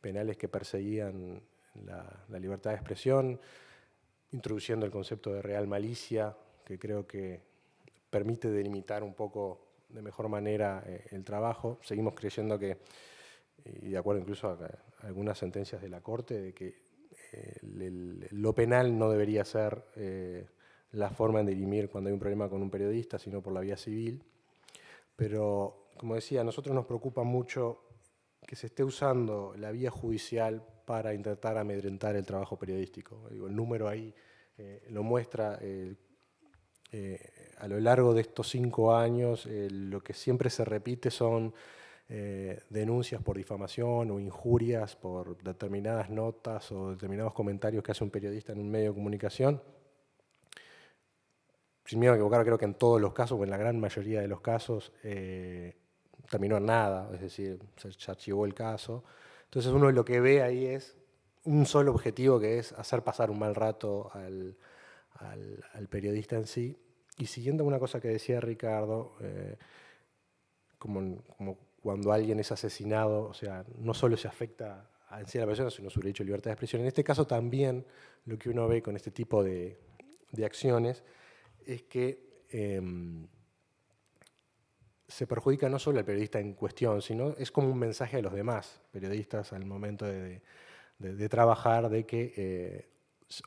penales que perseguían la libertad de expresión, introduciendo el concepto de real malicia, que creo que permite delimitar un poco de mejor manera eh, el trabajo. Seguimos creyendo que, y de acuerdo incluso a, algunas sentencias de la Corte, de que eh, lo penal no debería ser eh, la forma de dirimir cuando hay un problema con un periodista, sino por la vía civil. Pero, como decía, a nosotros nos preocupa mucho que se esté usando la vía judicial para intentar amedrentar el trabajo periodístico. el número ahí lo muestra a lo largo de estos cinco años eh, lo que siempre se repite son eh, denuncias por difamación o injurias por determinadas notas o determinados comentarios que hace un periodista en un medio de comunicación. Sin miedo a equivocar, creo que en todos los casos, o en la gran mayoría de los casos, eh, terminó en nada, es decir, se archivó el caso. Entonces uno lo que ve ahí es un solo objetivo que es hacer pasar un mal rato al periodista en sí. Y siguiendo una cosa que decía Ricardo, eh, como, cuando alguien es asesinado, o sea, no solo se afecta a la persona, sino su derecho a libertad de expresión. En este caso también lo que uno ve con este tipo de, acciones es que em, se perjudica no solo al periodista en cuestión, sino es como un mensaje a los demás periodistas al momento de, trabajar de que eh,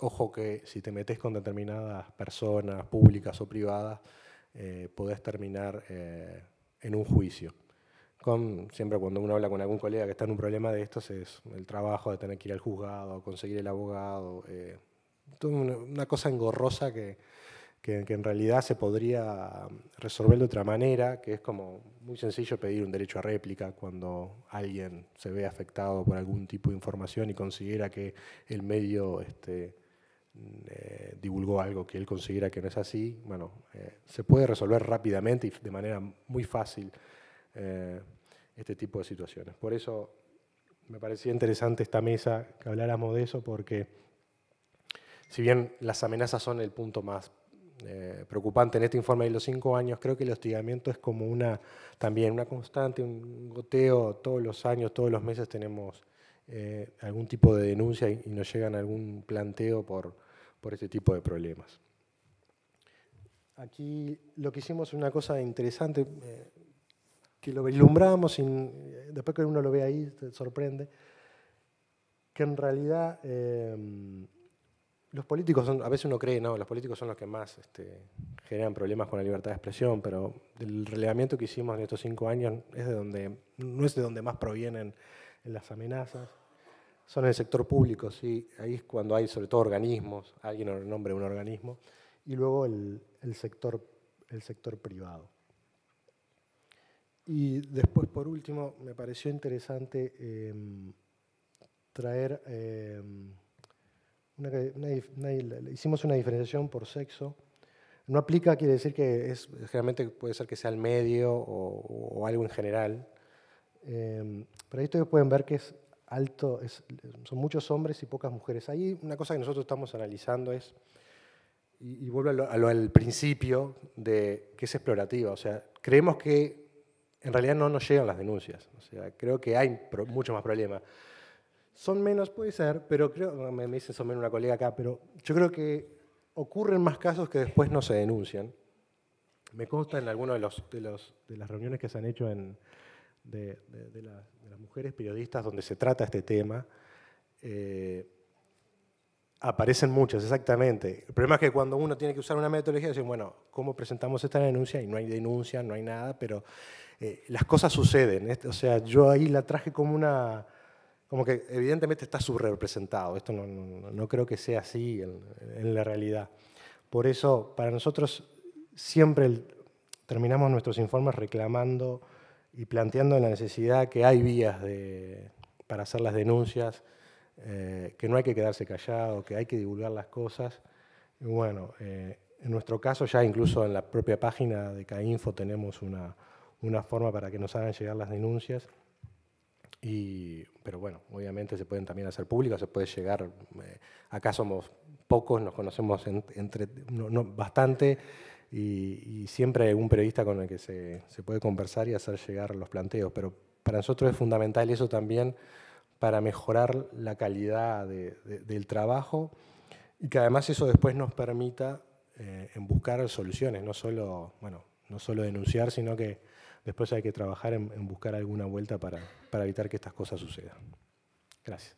ojo que si te metes con determinadas personas, públicas o privadas, eh, podés terminar eh, en un juicio. siempre cuando uno habla con algún colega que está en un problema de estos, es el trabajo de tener que ir al juzgado, conseguir el abogado. Eh, una, cosa engorrosa que, que, en realidad se podría resolver de otra manera, que es como muy sencillo pedir un derecho a réplica cuando alguien se ve afectado por algún tipo de información y considera que el medio este, eh, divulgó algo que él considera que no es así. Bueno, eh, se puede resolver rápidamente y de manera muy fácil eh, este tipo de situaciones. Por eso me parecía interesante esta mesa que habláramos de eso, porque si bien las amenazas son el punto más eh, preocupante en este informe de los cinco años, creo que el hostigamiento es como una, también una constante, un goteo, todos los años, todos los meses tenemos eh, algún tipo de denuncia y, nos llegan algún planteo por, por este tipo de problemas. Aquí lo que hicimos es una cosa interesante, eh, que lo vislumbramos, y después que uno lo ve ahí, te sorprende, que en realidad los políticos son, a veces uno cree, no, los políticos son los que más este, generan problemas con la libertad de expresión, pero el relevamiento que hicimos en estos cinco años es de donde, no es de donde más provienen las amenazas, son en el sector público, ¿sí? ahí es cuando hay sobre todo organismos, alguien nombre un organismo, y luego el, sector, el sector privado. Y después, por último, me pareció interesante em, traer... Em, hicimos una diferenciación por sexo. No aplica, quiere decir que es, generalmente puede ser que sea el medio o, algo en general. Em, pero ahí ustedes pueden ver que es alto, son muchos hombres y pocas mujeres. Ahí una cosa que nosotros estamos analizando es, y, vuelvo a lo, al principio, de que es explorativa. O sea, creemos que en realidad no nos llegan las denuncias. O sea, creo que hay mucho más problema. Son menos, puede ser, pero creo, me dice, son menos una colega acá, pero yo creo que ocurren más casos que después no se denuncian. Me consta en algunas de, los, de, los, las reuniones que se han hecho de, las mujeres periodistas donde se trata este tema, eh, aparecen muchas, exactamente. El problema es que cuando uno tiene que usar una metodología, dicen, bueno, ¿cómo presentamos esta denuncia? Y no hay denuncia, no hay nada, pero eh, las cosas suceden. ¿eh? O sea, yo ahí la traje como una, como que evidentemente está subrepresentado. Esto no, no, creo que sea así en, la realidad. Por eso, para nosotros, siempre terminamos nuestros informes reclamando y planteando la necesidad que hay vías de, para hacer las denuncias, eh, que no hay que quedarse callado, que hay que divulgar las cosas. bueno, eh, en nuestro caso, ya incluso en la propia página de CAINFO tenemos una, una forma para que nos hagan llegar las denuncias. Y, pero bueno, obviamente se pueden también hacer públicos, se puede llegar, eh, acá somos pocos, nos conocemos entre, bastante y, siempre hay un periodista con el que se, se, puede conversar y hacer llegar los planteos, pero para nosotros es fundamental eso también para mejorar la calidad del trabajo y que además eso después nos permita eh, en buscar soluciones, no solo, bueno, no solo denunciar, sino que después hay que trabajar en, buscar alguna vuelta para, evitar que estas cosas sucedan. Gracias.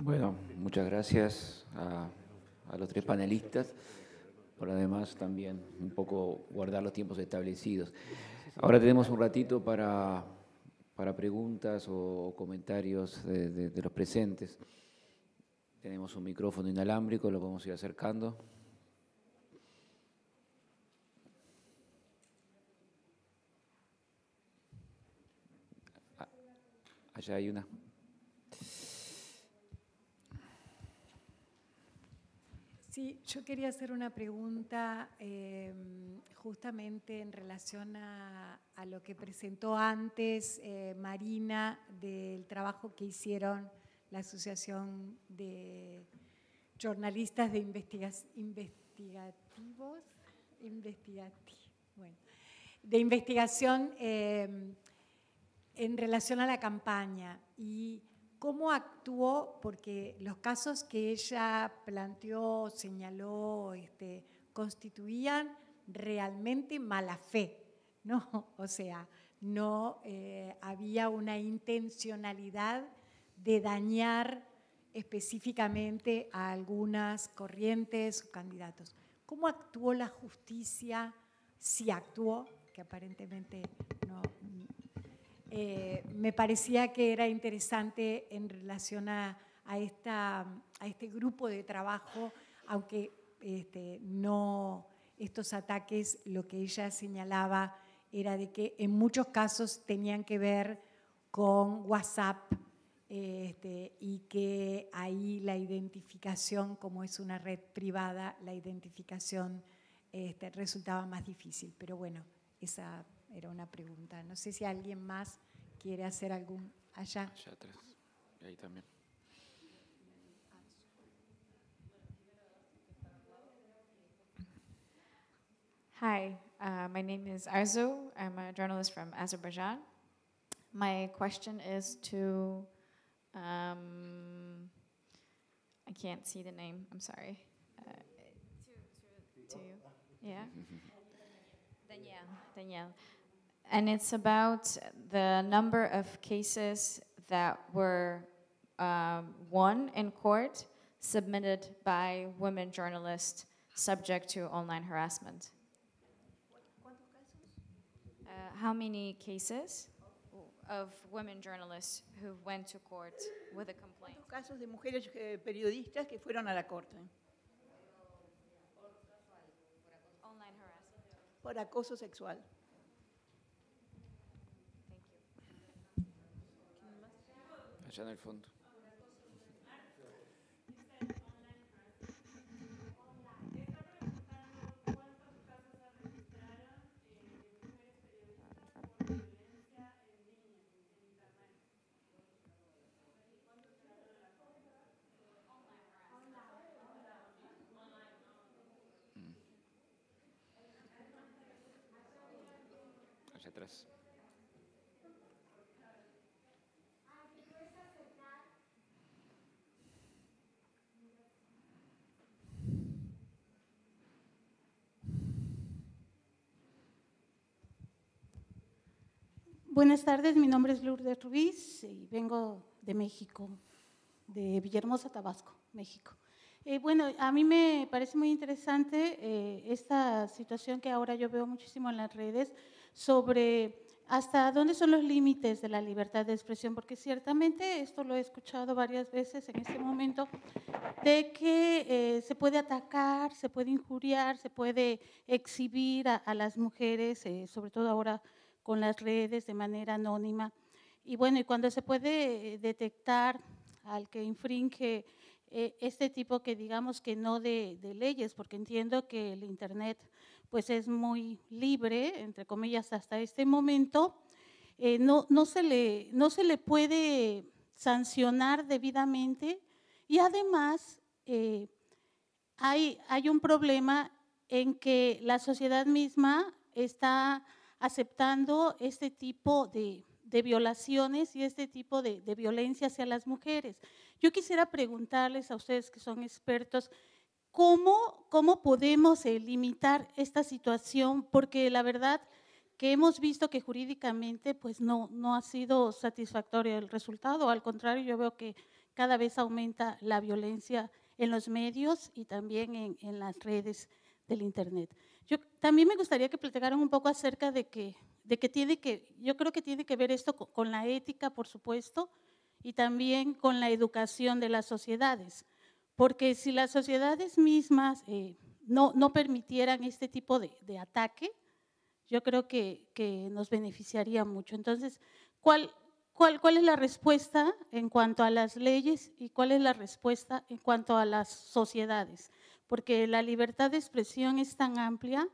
Bueno, muchas gracias a, los tres panelistas. Por además también un poco guardar los tiempos establecidos. Ahora tenemos un ratito para, preguntas o comentarios de los presentes. Tenemos un micrófono inalámbrico, lo podemos ir acercando. Ah, allá hay una. Sí, yo quería hacer una pregunta em, justamente en relación a, lo que presentó antes eh, Marina del trabajo que hicieron la Asociación de Jornalistas de Investigativos, de Investigación em, en relación a la campaña y cómo actuó, porque los casos que ella planteó, señaló, este, constituían realmente mala fe, ¿no? O sea, no eh, había una intencionalidad de dañar específicamente a algunas corrientes o candidatos. ¿Cómo actuó la justicia, si actuó, que aparentemente no... Eh, me parecía que era interesante en relación a, esta, a este grupo de trabajo, aunque este, no estos ataques, lo que ella señalaba era de que en muchos casos tenían que ver con WhatsApp, este, y que ahí la identificación, como es una red privada, la identificación este, resultaba más difícil. Pero bueno, esa era una pregunta. No sé si alguien más quiere hacer algún allá. Allá atrás, ahí también. Hi, uh, my name is Arzu. I'm a journalist from Azerbaijan. My question is to Um, I can't see the name. I'm sorry. Uh, to, to, to you. Yeah. Danielle. Danielle. And it's about the number of cases that were um, won in court submitted by women journalists subject to online harassment. Uh, how many cases? of women journalists who went to court with a complaint. casos de mujeres eh, periodistas que fueron a la corte? Online harassment. Por acoso sexual. Thank you. Allá en el fondo. Buenas tardes, mi nombre es Lourdes Ruiz y vengo de México, de Villahermosa, Tabasco, México. Eh, bueno, a mí me parece muy interesante eh, esta situación que ahora yo veo muchísimo en las redes sobre hasta dónde son los límites de la libertad de expresión, porque ciertamente esto lo he escuchado varias veces en este momento, de que eh, se puede atacar, se puede injuriar, se puede exhibir a, las mujeres, eh, sobre todo ahora con las redes de manera anónima. Y bueno, y cuando se puede eh, detectar al que infringe este tipo que digamos que no de leyes, porque entiendo que el Internet pues es muy libre, entre comillas, hasta este momento, eh, no, no, se le, no se le puede sancionar debidamente y además eh, hay, hay un problema en que la sociedad misma está aceptando este tipo de, violaciones y este tipo de, de, violencia hacia las mujeres. Yo quisiera preguntarles a ustedes que son expertos, ¿cómo, cómo podemos limitar esta situación? Porque la verdad que hemos visto que jurídicamente pues no, no ha sido satisfactorio el resultado, al contrario, yo veo que cada vez aumenta la violencia en los medios y también en, las redes del Internet. Yo también me gustaría que platicaran un poco acerca de que, de que tiene que, yo creo que tiene que ver esto con la ética, por supuesto, y también con la educación de las sociedades porque si las sociedades mismas eh, no, permitieran este tipo de, ataque, yo creo que, que, nos beneficiaría mucho. Entonces, ¿cuál, cuál, cuál es la respuesta en cuanto a las leyes y cuál es la respuesta en cuanto a las sociedades? Porque la libertad de expresión es tan amplia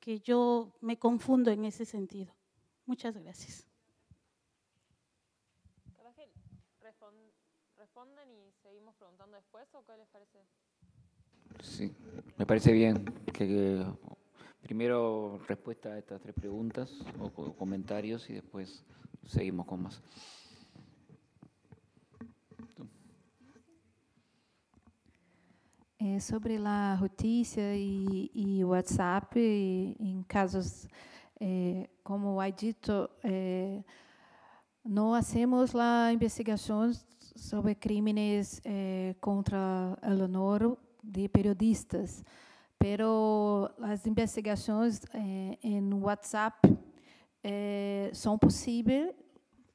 que yo me confundo en ese sentido. Muchas gracias. qué parece? Sí, me parece bien que, primero respuesta a estas tres preguntas o, comentarios y después seguimos con más. Eh, sobre la noticia Y WhatsApp, eh, En casos eh, como ha dicho No hacemos la investigaciones sobre crimes eh, contra o honor de periodistas. Pero as investigações eh, WhatsApp eh, são possíveis.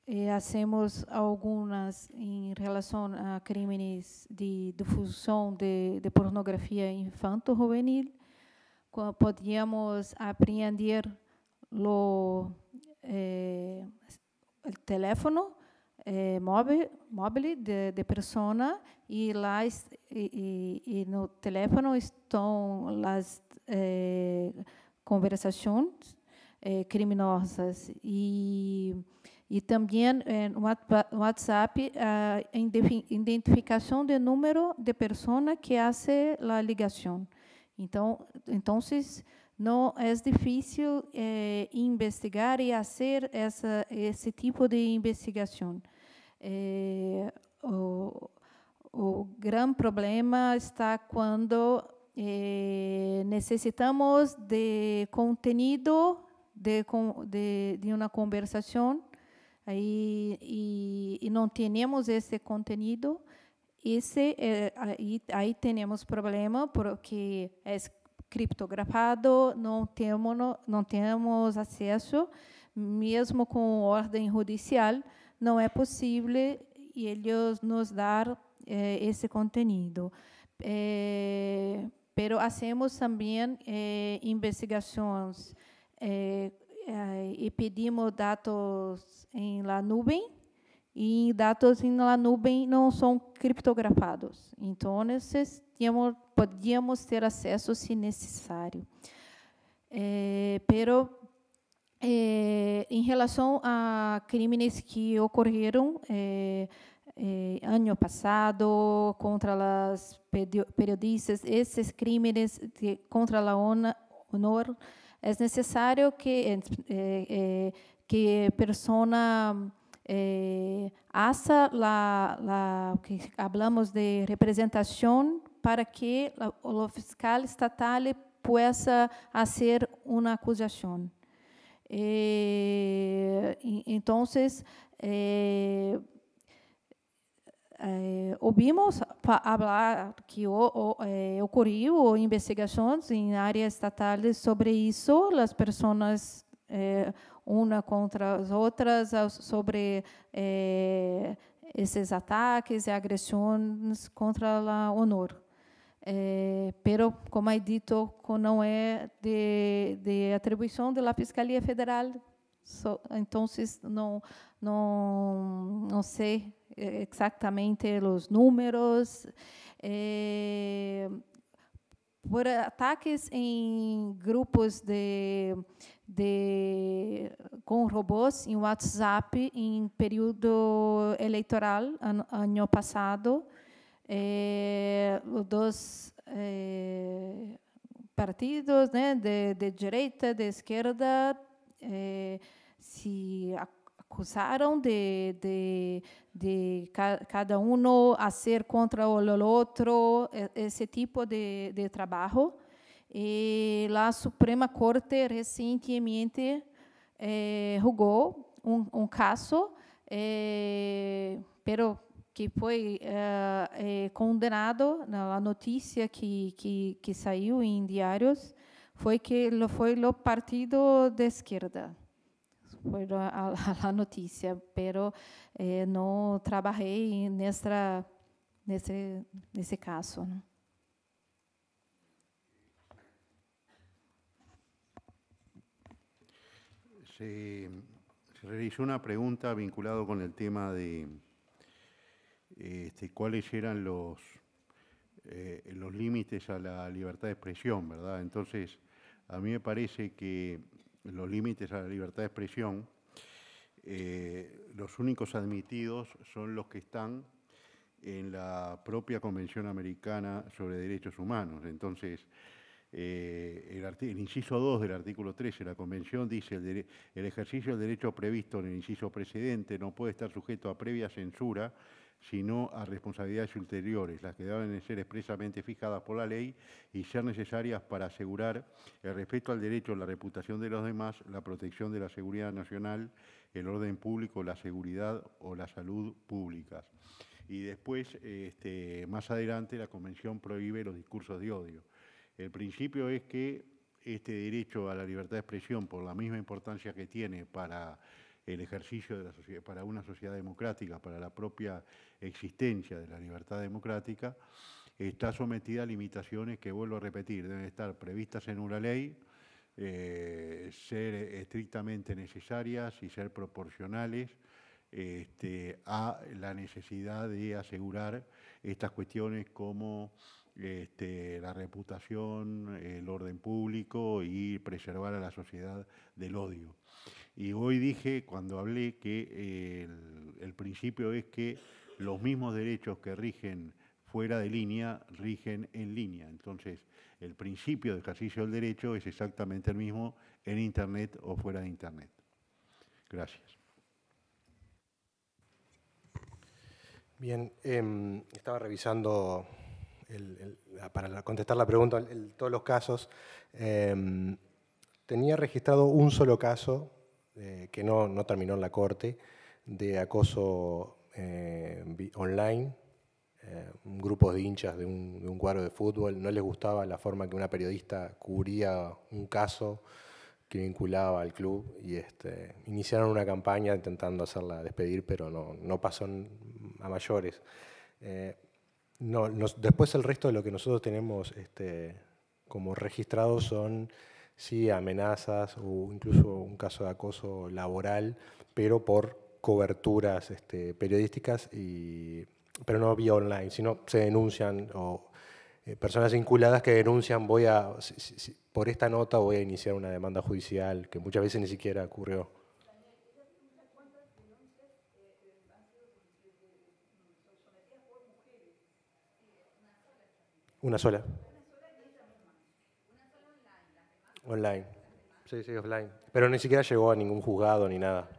Eh, hacemos algumas em relação a crimes de difusão de, de pornografia infanto-juvenil. Podíamos apreender eh, o eh, teléfono é, móvel de, de persona e lá e, e, no telefone estão as eh, é, conversações eh, criminosas e e também eh, no WhatsApp a identificação de número de pessoa que hace a ligação. Então, então não é difícil eh, investigar e fazer essa, esse tipo de investigação. Eh, o, o grande problema está quando eh, necessitamos de conteúdo de, de, de uma conversação aí, e, e não temos esse conteúdo. Esse, eh, aí, aí temos problema porque é criptografado, não temos, não temos acesso, mesmo com ordem judicial, não é possível eles nos dar eh, esse conteúdo. mas eh, pero hacemos também eh, investigações e pedimos dados em la nuvem e dados assim, na nuvem não são criptografados. Então, tínhamos, podíamos ter acesso se necessário. Eh, pero, eh, em relação a crimes que ocorreram eh, ano passado contra as periodistas, esses crimes de, contra a honor, é necessário que que persona eh, é, hasta la, la, que hablamos de representación para que o el fiscal estatal pueda hacer una acusación. Eh, entonces, eh, eh, ouvimos falar que o, o, eh, ocorreu investigações em áreas estatais sobre isso, as pessoas eh, uma contra as outras sobre eh, esses ataques e agressões contra o honor. mas eh, pero, como é dito, não é de, de atribuição da Fiscalia Federal, so, então não, não, não sei eh, exatamente os números por ataques em grupos de, de, com robôs em WhatsApp em período eleitoral ano, ano passado eh, os dos eh, partidos né, de, de, direita de esquerda eh, se acusaram acusaram de, de, de ca, cada um a fazer contra o outro esse tipo de, de trabalho. E a Suprema Corte recentemente eh, julgou um, um caso, eh, que foi eh, eh condenado na notícia que, que, que saiu em diários, foi que foi o partido de esquerda. a, la noticia, pero eh, no trabajé en, esta, en, ese, caso. Se, realizó una pregunta vinculada con el tema de este, cuáles eran los, eh, los límites a la libertad de expresión, ¿verdad? Entonces, a mí me parece que los límites a la libertad de expresión, eh, los únicos admitidos son los que están en la propia Convención Americana sobre Derechos Humanos. Entonces, eh, el, inciso 2 del artículo 13 de la Convención dice el ejercicio del derecho previsto en el inciso precedente no puede estar sujeto a previa censura sino a responsabilidades ulteriores, las que deben ser expresamente fijadas por la ley y ser necesarias para asegurar el respeto al derecho a la reputación de los demás, la protección de la seguridad nacional, el orden público, la seguridad o la salud públicas. Y después, este, más adelante, la Convención prohíbe los discursos de odio. El principio es que este derecho a la libertad de expresión, por la misma importancia que tiene para el ejercicio para una sociedad democrática, para la propia existencia de la libertad democrática, está sometida a limitaciones que, vuelvo a repetir, deben estar previstas en una ley, eh, ser estrictamente necesarias y ser proporcionales este, a la necesidad de asegurar estas cuestiones como este, la reputación, el orden público y preservar a la sociedad del odio. Y hoy dije, cuando hablé, que el, principio es que los mismos derechos que rigen fuera de línea rigen en línea. Entonces, el principio de ejercicio del derecho es exactamente el mismo en Internet o fuera de Internet. Gracias. Bien, em, estaba revisando para contestar la pregunta, todos los casos, em, tenía registrado un solo caso eh, que no, terminó en la corte de acoso em, online. Em, un grupo de hinchas de un, cuadro de fútbol, no les gustaba la forma que una periodista cubría un caso que vinculaba al club y este, iniciaron una campaña intentando hacerla despedir, pero no, pasó a mayores. Eh, no, después el resto de lo que nosotros tenemos este, como registrado son, sí, amenazas o incluso un caso de acoso laboral, pero por coberturas este, periodísticas, y, pero no vía online, sino se denuncian o eh, personas vinculadas que denuncian, voy a, por esta nota voy a iniciar una demanda judicial, que muchas veces ni siquiera ocurrió. Una sola. Online. Sí, sí, offline. Pero ni siquiera llegó a ningún juzgado ni nada.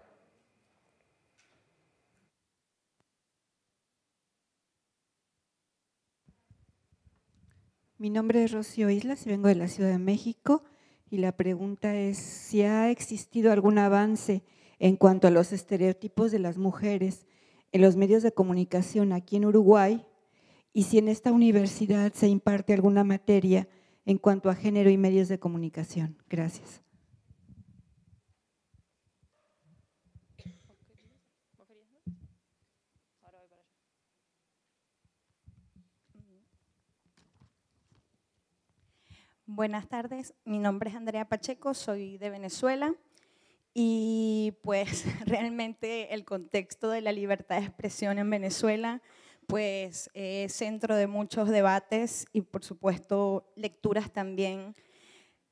Mi nombre es Rocío Islas y vengo de la Ciudad de México y la pregunta es si ha existido algún avance en cuanto a los estereotipos de las mujeres en los medios de comunicación aquí en Uruguay y si en esta universidad se imparte alguna materia en cuanto a género y medios de comunicación. Gracias. Buenas tardes, mi nombre es Andrea Pacheco, soy de Venezuela y pues realmente el contexto de la libertad de expresión en Venezuela pues es eh, centro de muchos debates y por supuesto lecturas también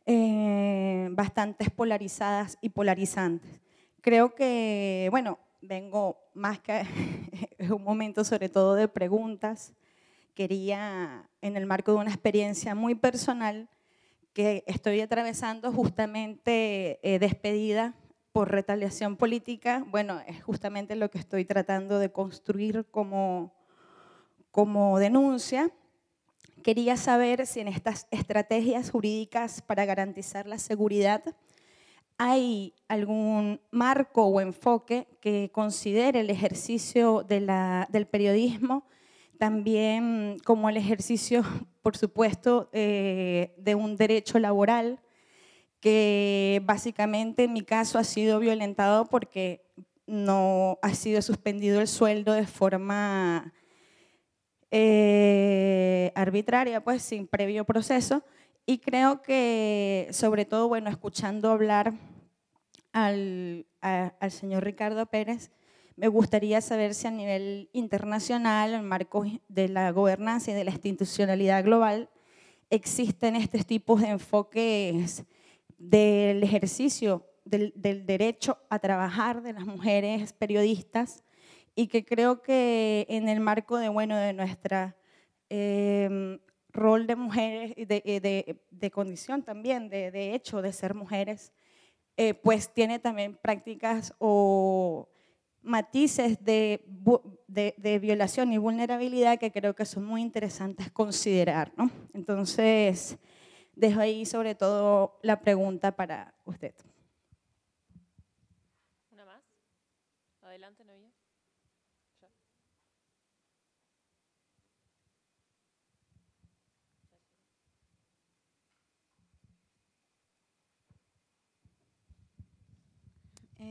eh, bastante polarizadas y polarizantes. Creo que, bueno, vengo más que un momento sobre todo de preguntas. Quería, en el marco de una experiencia muy personal que estoy atravesando justamente eh, despedida por retaliación política, bueno, es justamente lo que estoy tratando de construir como como denuncia, quería saber si en estas estrategias jurídicas para garantizar la seguridad hay algún marco o enfoque que considere el ejercicio de la, del periodismo también como el ejercicio, por supuesto, eh, de un derecho laboral que básicamente en mi caso ha sido violentado porque no ha sido suspendido el sueldo de forma eh, arbitraria, pues sin previo proceso. Y creo que, sobre todo, bueno, escuchando hablar al, señor Ricardo Pérez, me gustaría saber si a nivel internacional, en marco de la gobernanza y de la institucionalidad global, existen estos tipos de enfoques del ejercicio del derecho a trabajar de las mujeres periodistas y que creo que en el marco de, bueno, de nuestra em, rol de mujeres, de, de, condición también, de, hecho de ser mujeres, eh, pues tiene también prácticas o matices de, violación y vulnerabilidad que creo que son muy interesantes considerar. Entonces, dejo ahí sobre todo la pregunta para usted.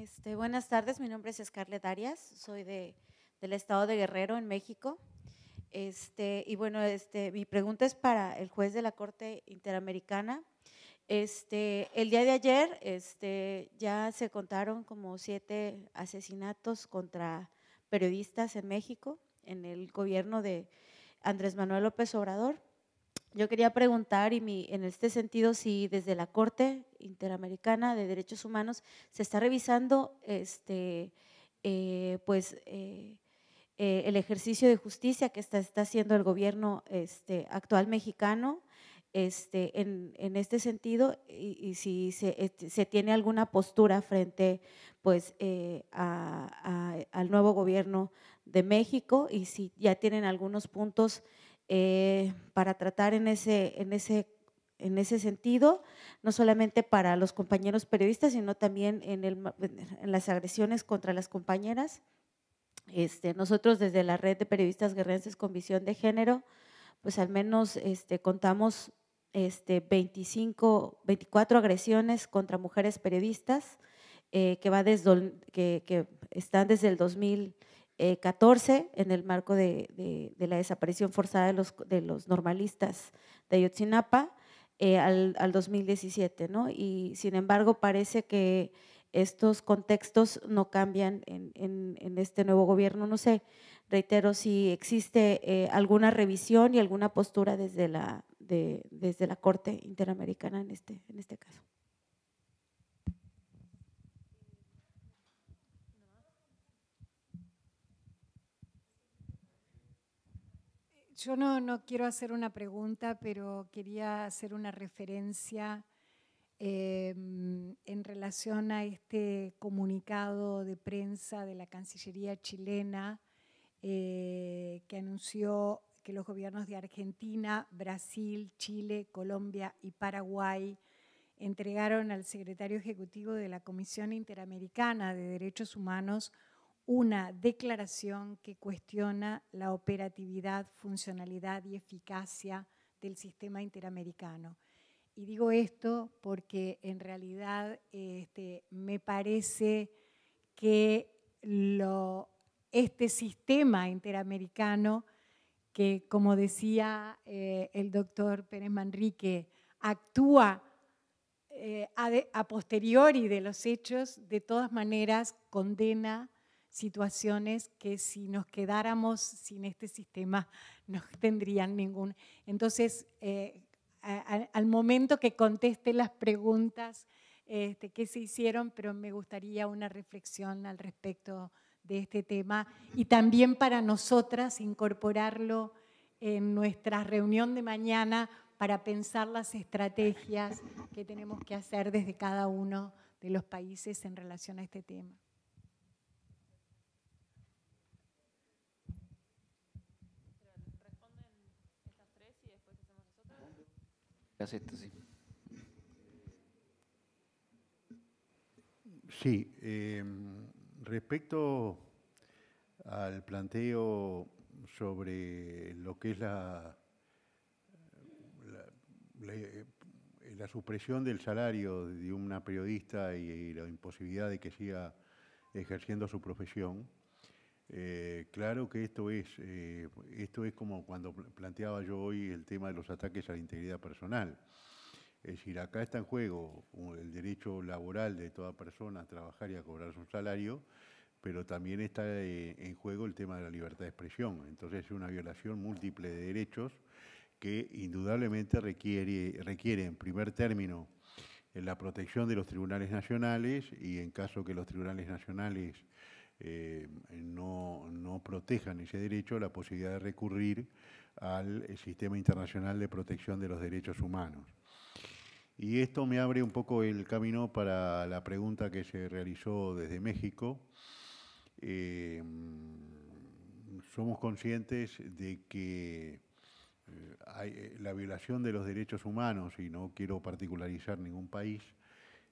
Este, buenas tardes, mi nombre es Scarlett Arias, soy de, del estado de Guerrero, en México. Este, y bueno, este, mi pregunta es para el juez de la Corte Interamericana. Este, el día de ayer este, ya se contaron como siete asesinatos contra periodistas en México, en el gobierno de Andrés Manuel López Obrador. Yo quería preguntar, y mi, en este sentido, si desde la Corte Interamericana de Derechos Humanos se está revisando este, eh, pues, eh, eh, el ejercicio de justicia que está, haciendo el gobierno este, actual mexicano este, en, este sentido y, si este, se, tiene alguna postura frente pues, al nuevo gobierno de México y si ya tienen algunos puntos eh, para tratar en ese, en, ese, en ese sentido, no solamente para los compañeros periodistas, sino también en, las agresiones contra las compañeras. Este, nosotros desde la red de periodistas guerrenses con visión de género, pues al menos este, contamos 25, este, 24 agresiones contra mujeres periodistas, eh, que, va desde, que, están desde el 2000. 14 eh, en el marco de, la desaparición forzada de los, de los normalistas de Ayotzinapa eh, al, 2017, ¿no? Y sin embargo parece que estos contextos no cambian en, este nuevo gobierno. No sé, reitero, si existe eh, alguna revisión y alguna postura desde la, la Corte Interamericana en este, en este caso. yo no, no quiero hacer una pregunta, pero quería hacer una referencia em, en relación a este comunicado de prensa de la Cancillería chilena eh, que anunció que los gobiernos de Argentina, Brasil, Chile, Colombia y Paraguay entregaron al secretario ejecutivo de la Comisión Interamericana de Derechos Humanos una declaración que cuestiona la operatividad, funcionalidad y eficacia del sistema interamericano. Y digo esto porque en realidad este, me parece que este sistema interamericano, que como decía eh, el doctor Pérez Manrique, actúa eh, a posteriori de los hechos, de todas maneras condena situaciones que si nos quedáramos sin este sistema no tendrían ningún. Entonces, eh, al momento que conteste las preguntas este, que se hicieron, pero me gustaría una reflexión al respecto de este tema y también para nosotras incorporarlo en nuestra reunión de mañana para pensar las estrategias que tenemos que hacer desde cada uno de los países en relación a este tema. sí. Sí, em, respecto al planteo sobre lo que es la, la, eh, supresión del salario de una periodista y la imposibilidad de que siga ejerciendo su profesión, eh, claro que esto es, eh, esto es como cuando planteaba yo hoy el tema de los ataques a la integridad personal. Es decir, acá está en juego uh, el derecho laboral de toda persona a trabajar y a cobrar su salario, pero también está eh, en juego el tema de la libertad de expresión. Entonces es una violación múltiple de derechos que indudablemente requiere, requiere en primer término la protección de los tribunales nacionales y en caso que los tribunales nacionales eh, no, protejan ese derecho, la posibilidad de recurrir al eh, sistema internacional de protección de los derechos humanos. Y esto me abre un poco el camino para la pregunta que se realizó desde México. Eh, somos conscientes de que la violación de los derechos humanos, y no quiero particularizar ningún país,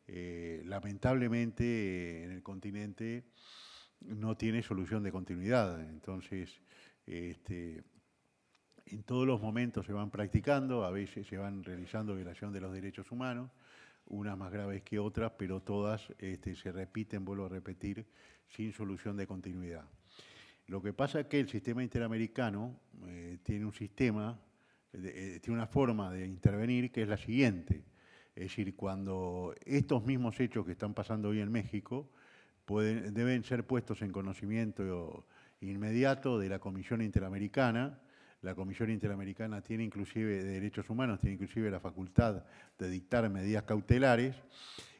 lamentablemente en el continente no tiene solución de continuidad. Entonces, este, en todos los momentos se van practicando, a veces se van realizando violación de los derechos humanos, unas más graves que otras, pero todas este, se repiten, vuelvo a repetir, sin solución de continuidad. Lo que pasa es que el sistema interamericano eh, tiene un sistema, eh, tiene una forma de intervenir que es la siguiente. Es decir, cuando estos mismos hechos que están pasando hoy en México, deben ser puestos en conocimiento inmediato de la Comisión Interamericana. La Comisión Interamericana tiene inclusive de derechos humanos, tiene inclusive la facultad de dictar medidas cautelares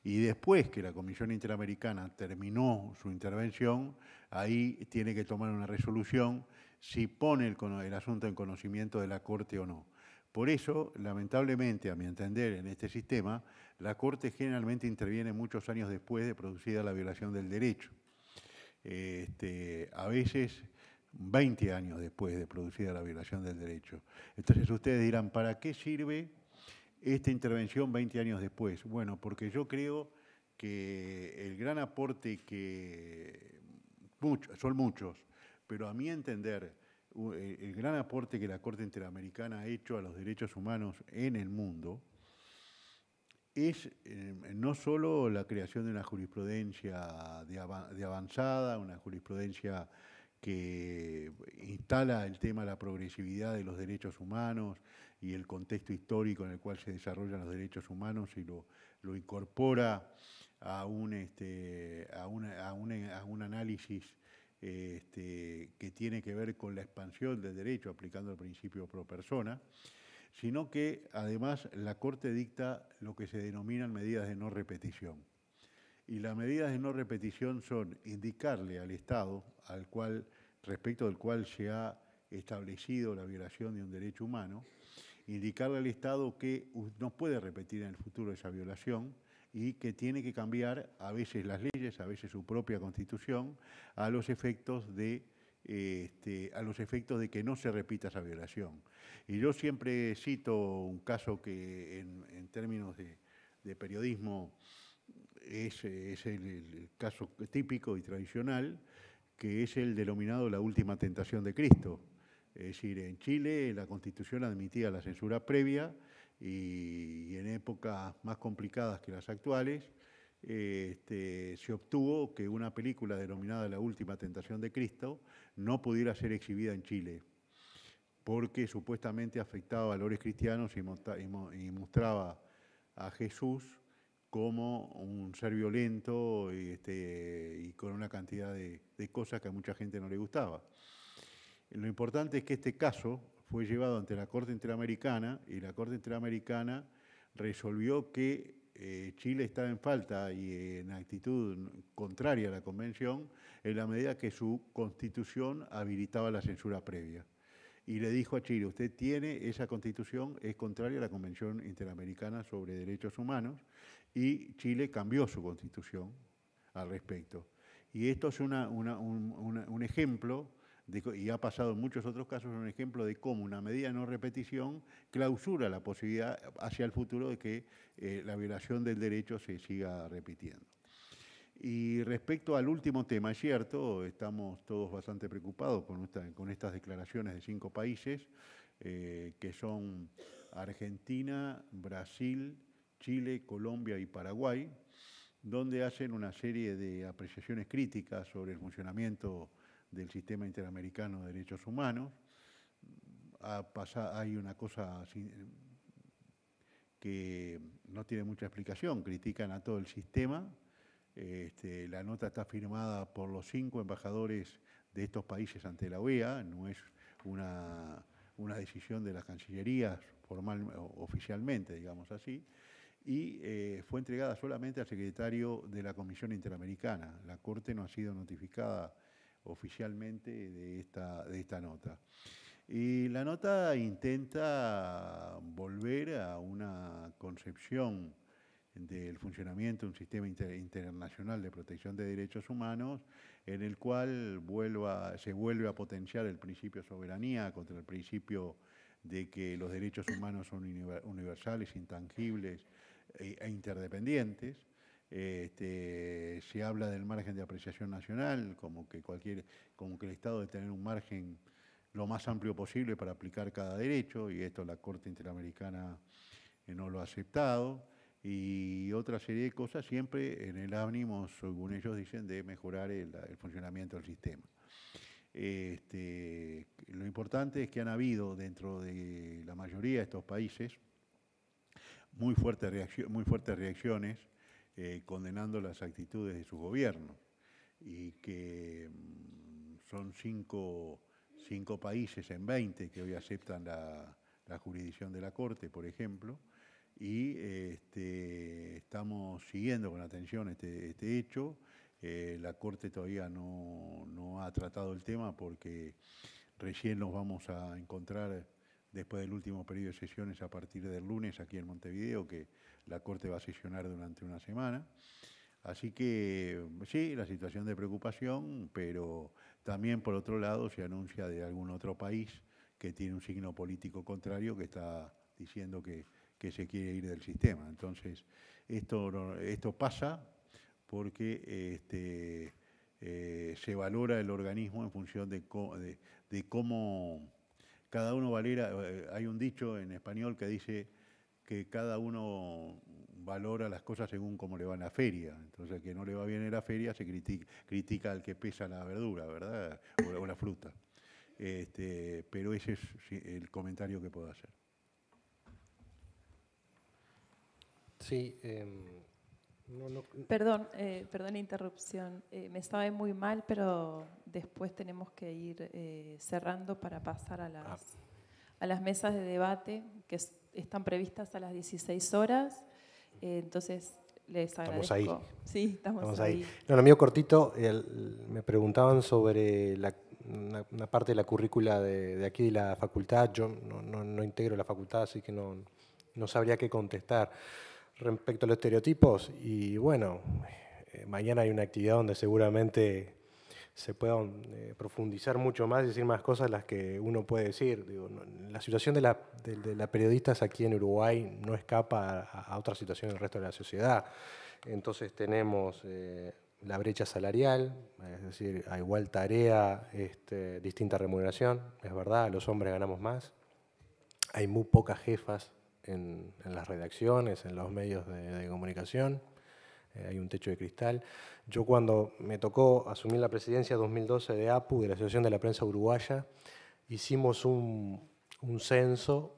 y después que la Comisión Interamericana terminó su intervención, ahí tiene que tomar una resolución si pone el asunto en conocimiento de la Corte o no. Por eso, lamentablemente, a mi entender, en este sistema, la Corte generalmente interviene muchos años después de producida la violación del derecho. Este, a veces 20 años después de producida la violación del derecho. Entonces ustedes dirán, ¿para qué sirve esta intervención 20 años después? Bueno, porque yo creo que el gran aporte que son muchos, pero a mi entender eh, el gran aporte que la Corte Interamericana ha hecho a los derechos humanos en el mundo es eh, no solo la creación de una jurisprudencia de, avanzada, una jurisprudencia que instala el tema de la progresividad de los derechos humanos y el contexto histórico en el cual se desarrollan los derechos humanos y lo, incorpora a un, este, a un análisis este, que tiene que ver con la expansión del derecho aplicando el principio pro persona, sino que además la Corte dicta lo que se denominan medidas de no repetición. Y las medidas de no repetición son indicarle al Estado al cual, respecto del cual se ha establecido la violación de un derecho humano, indicarle al Estado que no puede repetir en el futuro esa violación, y que tiene que cambiar a veces las leyes, a veces su propia constitución, a los efectos de este, a los efectos de que no se repita esa violación. Y yo siempre cito un caso que en, términos de, periodismo es, el, caso típico y tradicional, que es el denominado la última tentación de Cristo. Es decir, en Chile la constitución admitía la censura previa y en épocas más complicadas que las actuales, este, se obtuvo que una película denominada La Última Tentación de Cristo no pudiera ser exhibida en Chile, porque supuestamente afectaba valores cristianos y, mostraba a Jesús como un ser violento este, y, con una cantidad de, de cosas que a mucha gente no le gustaba. Lo importante es que este caso fue llevado ante la Corte Interamericana y la Corte Interamericana resolvió que eh, Chile estaba en falta y en actitud contraria a la Convención en la medida que su constitución habilitaba la censura previa. Y le dijo a Chile, usted tiene esa constitución, es contraria a la Convención Interamericana sobre Derechos Humanos, y Chile cambió su constitución al respecto. Y esto es un ejemplo y ha pasado en muchos otros casos, un ejemplo de cómo una medida de no repetición clausura la posibilidad hacia el futuro de que eh, la violación del derecho se siga repitiendo. Y respecto al último tema, es cierto, estamos todos bastante preocupados con, estas declaraciones de cinco países, eh, que son Argentina, Brasil, Chile, Colombia y Paraguay, donde hacen una serie de apreciaciones críticas sobre el funcionamiento del sistema interamericano de derechos humanos. hay una cosa que no tiene mucha explicación, critican a todo el sistema. Este, la nota está firmada por los cinco embajadores de estos países ante la OEA, no es una, decisión de las cancillerías formal, oficialmente, digamos así, y eh, fue entregada solamente al secretario de la Comisión Interamericana. La Corte no ha sido notificada oficialmente de esta, de esta nota. Y la nota intenta volver a una concepción del funcionamiento de un sistema internacional de protección de derechos humanos, en el cual vuelva, se vuelve a potenciar el principio de soberanía contra el principio de que los derechos humanos son universales, intangibles e, e interdependientes. Este, se habla del margen de apreciación nacional, como que, cualquier, como que el Estado debe tener un margen lo más amplio posible para aplicar cada derecho, y esto la Corte Interamericana eh, no lo ha aceptado, y otra serie de cosas, siempre en el ánimo, según ellos dicen, de mejorar el, funcionamiento del sistema. Este, lo importante es que han habido dentro de la mayoría de estos países muy, fuertes muy fuertes reacciones eh, condenando las actitudes de su gobierno y que mm, son cinco, países en 20 que hoy aceptan la, jurisdicción de la Corte, por ejemplo, y este, estamos siguiendo con atención este, este hecho. Eh, la Corte todavía no, no, ha tratado el tema porque recién nos vamos a encontrar después del último periodo de sesiones a partir del lunes aquí en Montevideo, que la Corte va a sesionar durante una semana. Así que sí, la situación de preocupación, pero también por otro lado se anuncia de algún otro país que tiene un signo político contrario que está diciendo que, se quiere ir del sistema. Entonces, esto, esto pasa porque este, eh, se valora el organismo en función de, de cómo cada uno valera. Eh, hay un dicho en español que dice que cada uno valora las cosas según cómo le va en la feria. Entonces, al que no le va bien en la feria se critica, al que pesa la verdura, ¿verdad? O la, fruta. Este, pero ese es el comentario que puedo hacer. Sí. Eh, Perdón, eh, perdón interrupción. Eh, me estaba muy mal, pero después tenemos que ir eh, cerrando para pasar a las, ah. a las mesas de debate, que es están previstas a las 16 horas. Eh, entonces, les agradezco. Estamos ahí. Sí, estamos, ahí. No, lo mío cortito, me preguntaban sobre una, parte de la currícula de, aquí de la facultad. Yo no, integro la facultad, así que no, no sabría qué contestar. Respecto a los estereotipos, y bueno, eh, mañana hay una actividad donde seguramente se puedan eh, profundizar mucho más y decir más cosas las que uno puede decir. la situación de la de, la periodistas aquí en Uruguay no escapa a, otra situación el resto de la sociedad. Entonces tenemos eh, la brecha salarial, es decir, a igual tarea, este, distinta remuneración, es verdad, los hombres ganamos más. Hay muy pocas jefas en, las redacciones, en los medios de, comunicación, eh, hay un techo de cristal. Yo cuando me tocó asumir la presidencia 2012 de APU, de la Asociación de la Prensa Uruguaya, hicimos un, censo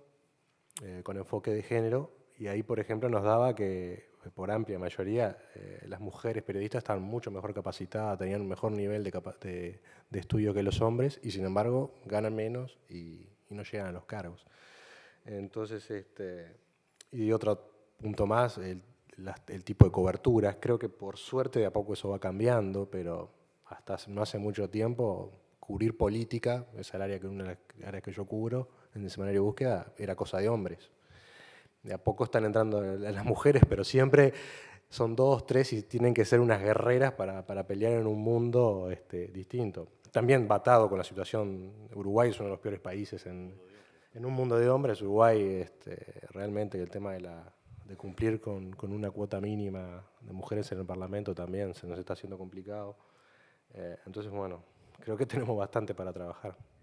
eh, con enfoque de género y ahí, por ejemplo, nos daba que eh, por amplia mayoría eh, las mujeres periodistas estaban mucho mejor capacitadas, tenían un mejor nivel de, estudio que los hombres y sin embargo ganan menos y, no llegan a los cargos. Entonces, este, y otro punto más, el el tipo de coberturas. Creo que por suerte de a poco eso va cambiando, pero hasta no hace mucho tiempo cubrir política, esa es el área que, una que yo cubro en el semanario de búsqueda, era cosa de hombres. De a poco están entrando las mujeres, pero siempre son dos, tres y tienen que ser unas guerreras para, para pelear en un mundo este, distinto. También batado con la situación, Uruguay es uno de los peores países en, en un mundo de hombres, Uruguay este, realmente el tema de la de cumplir con, una cuota mínima de mujeres en el Parlamento también se nos está haciendo complicado. Eh, entonces, bueno, creo que tenemos bastante para trabajar.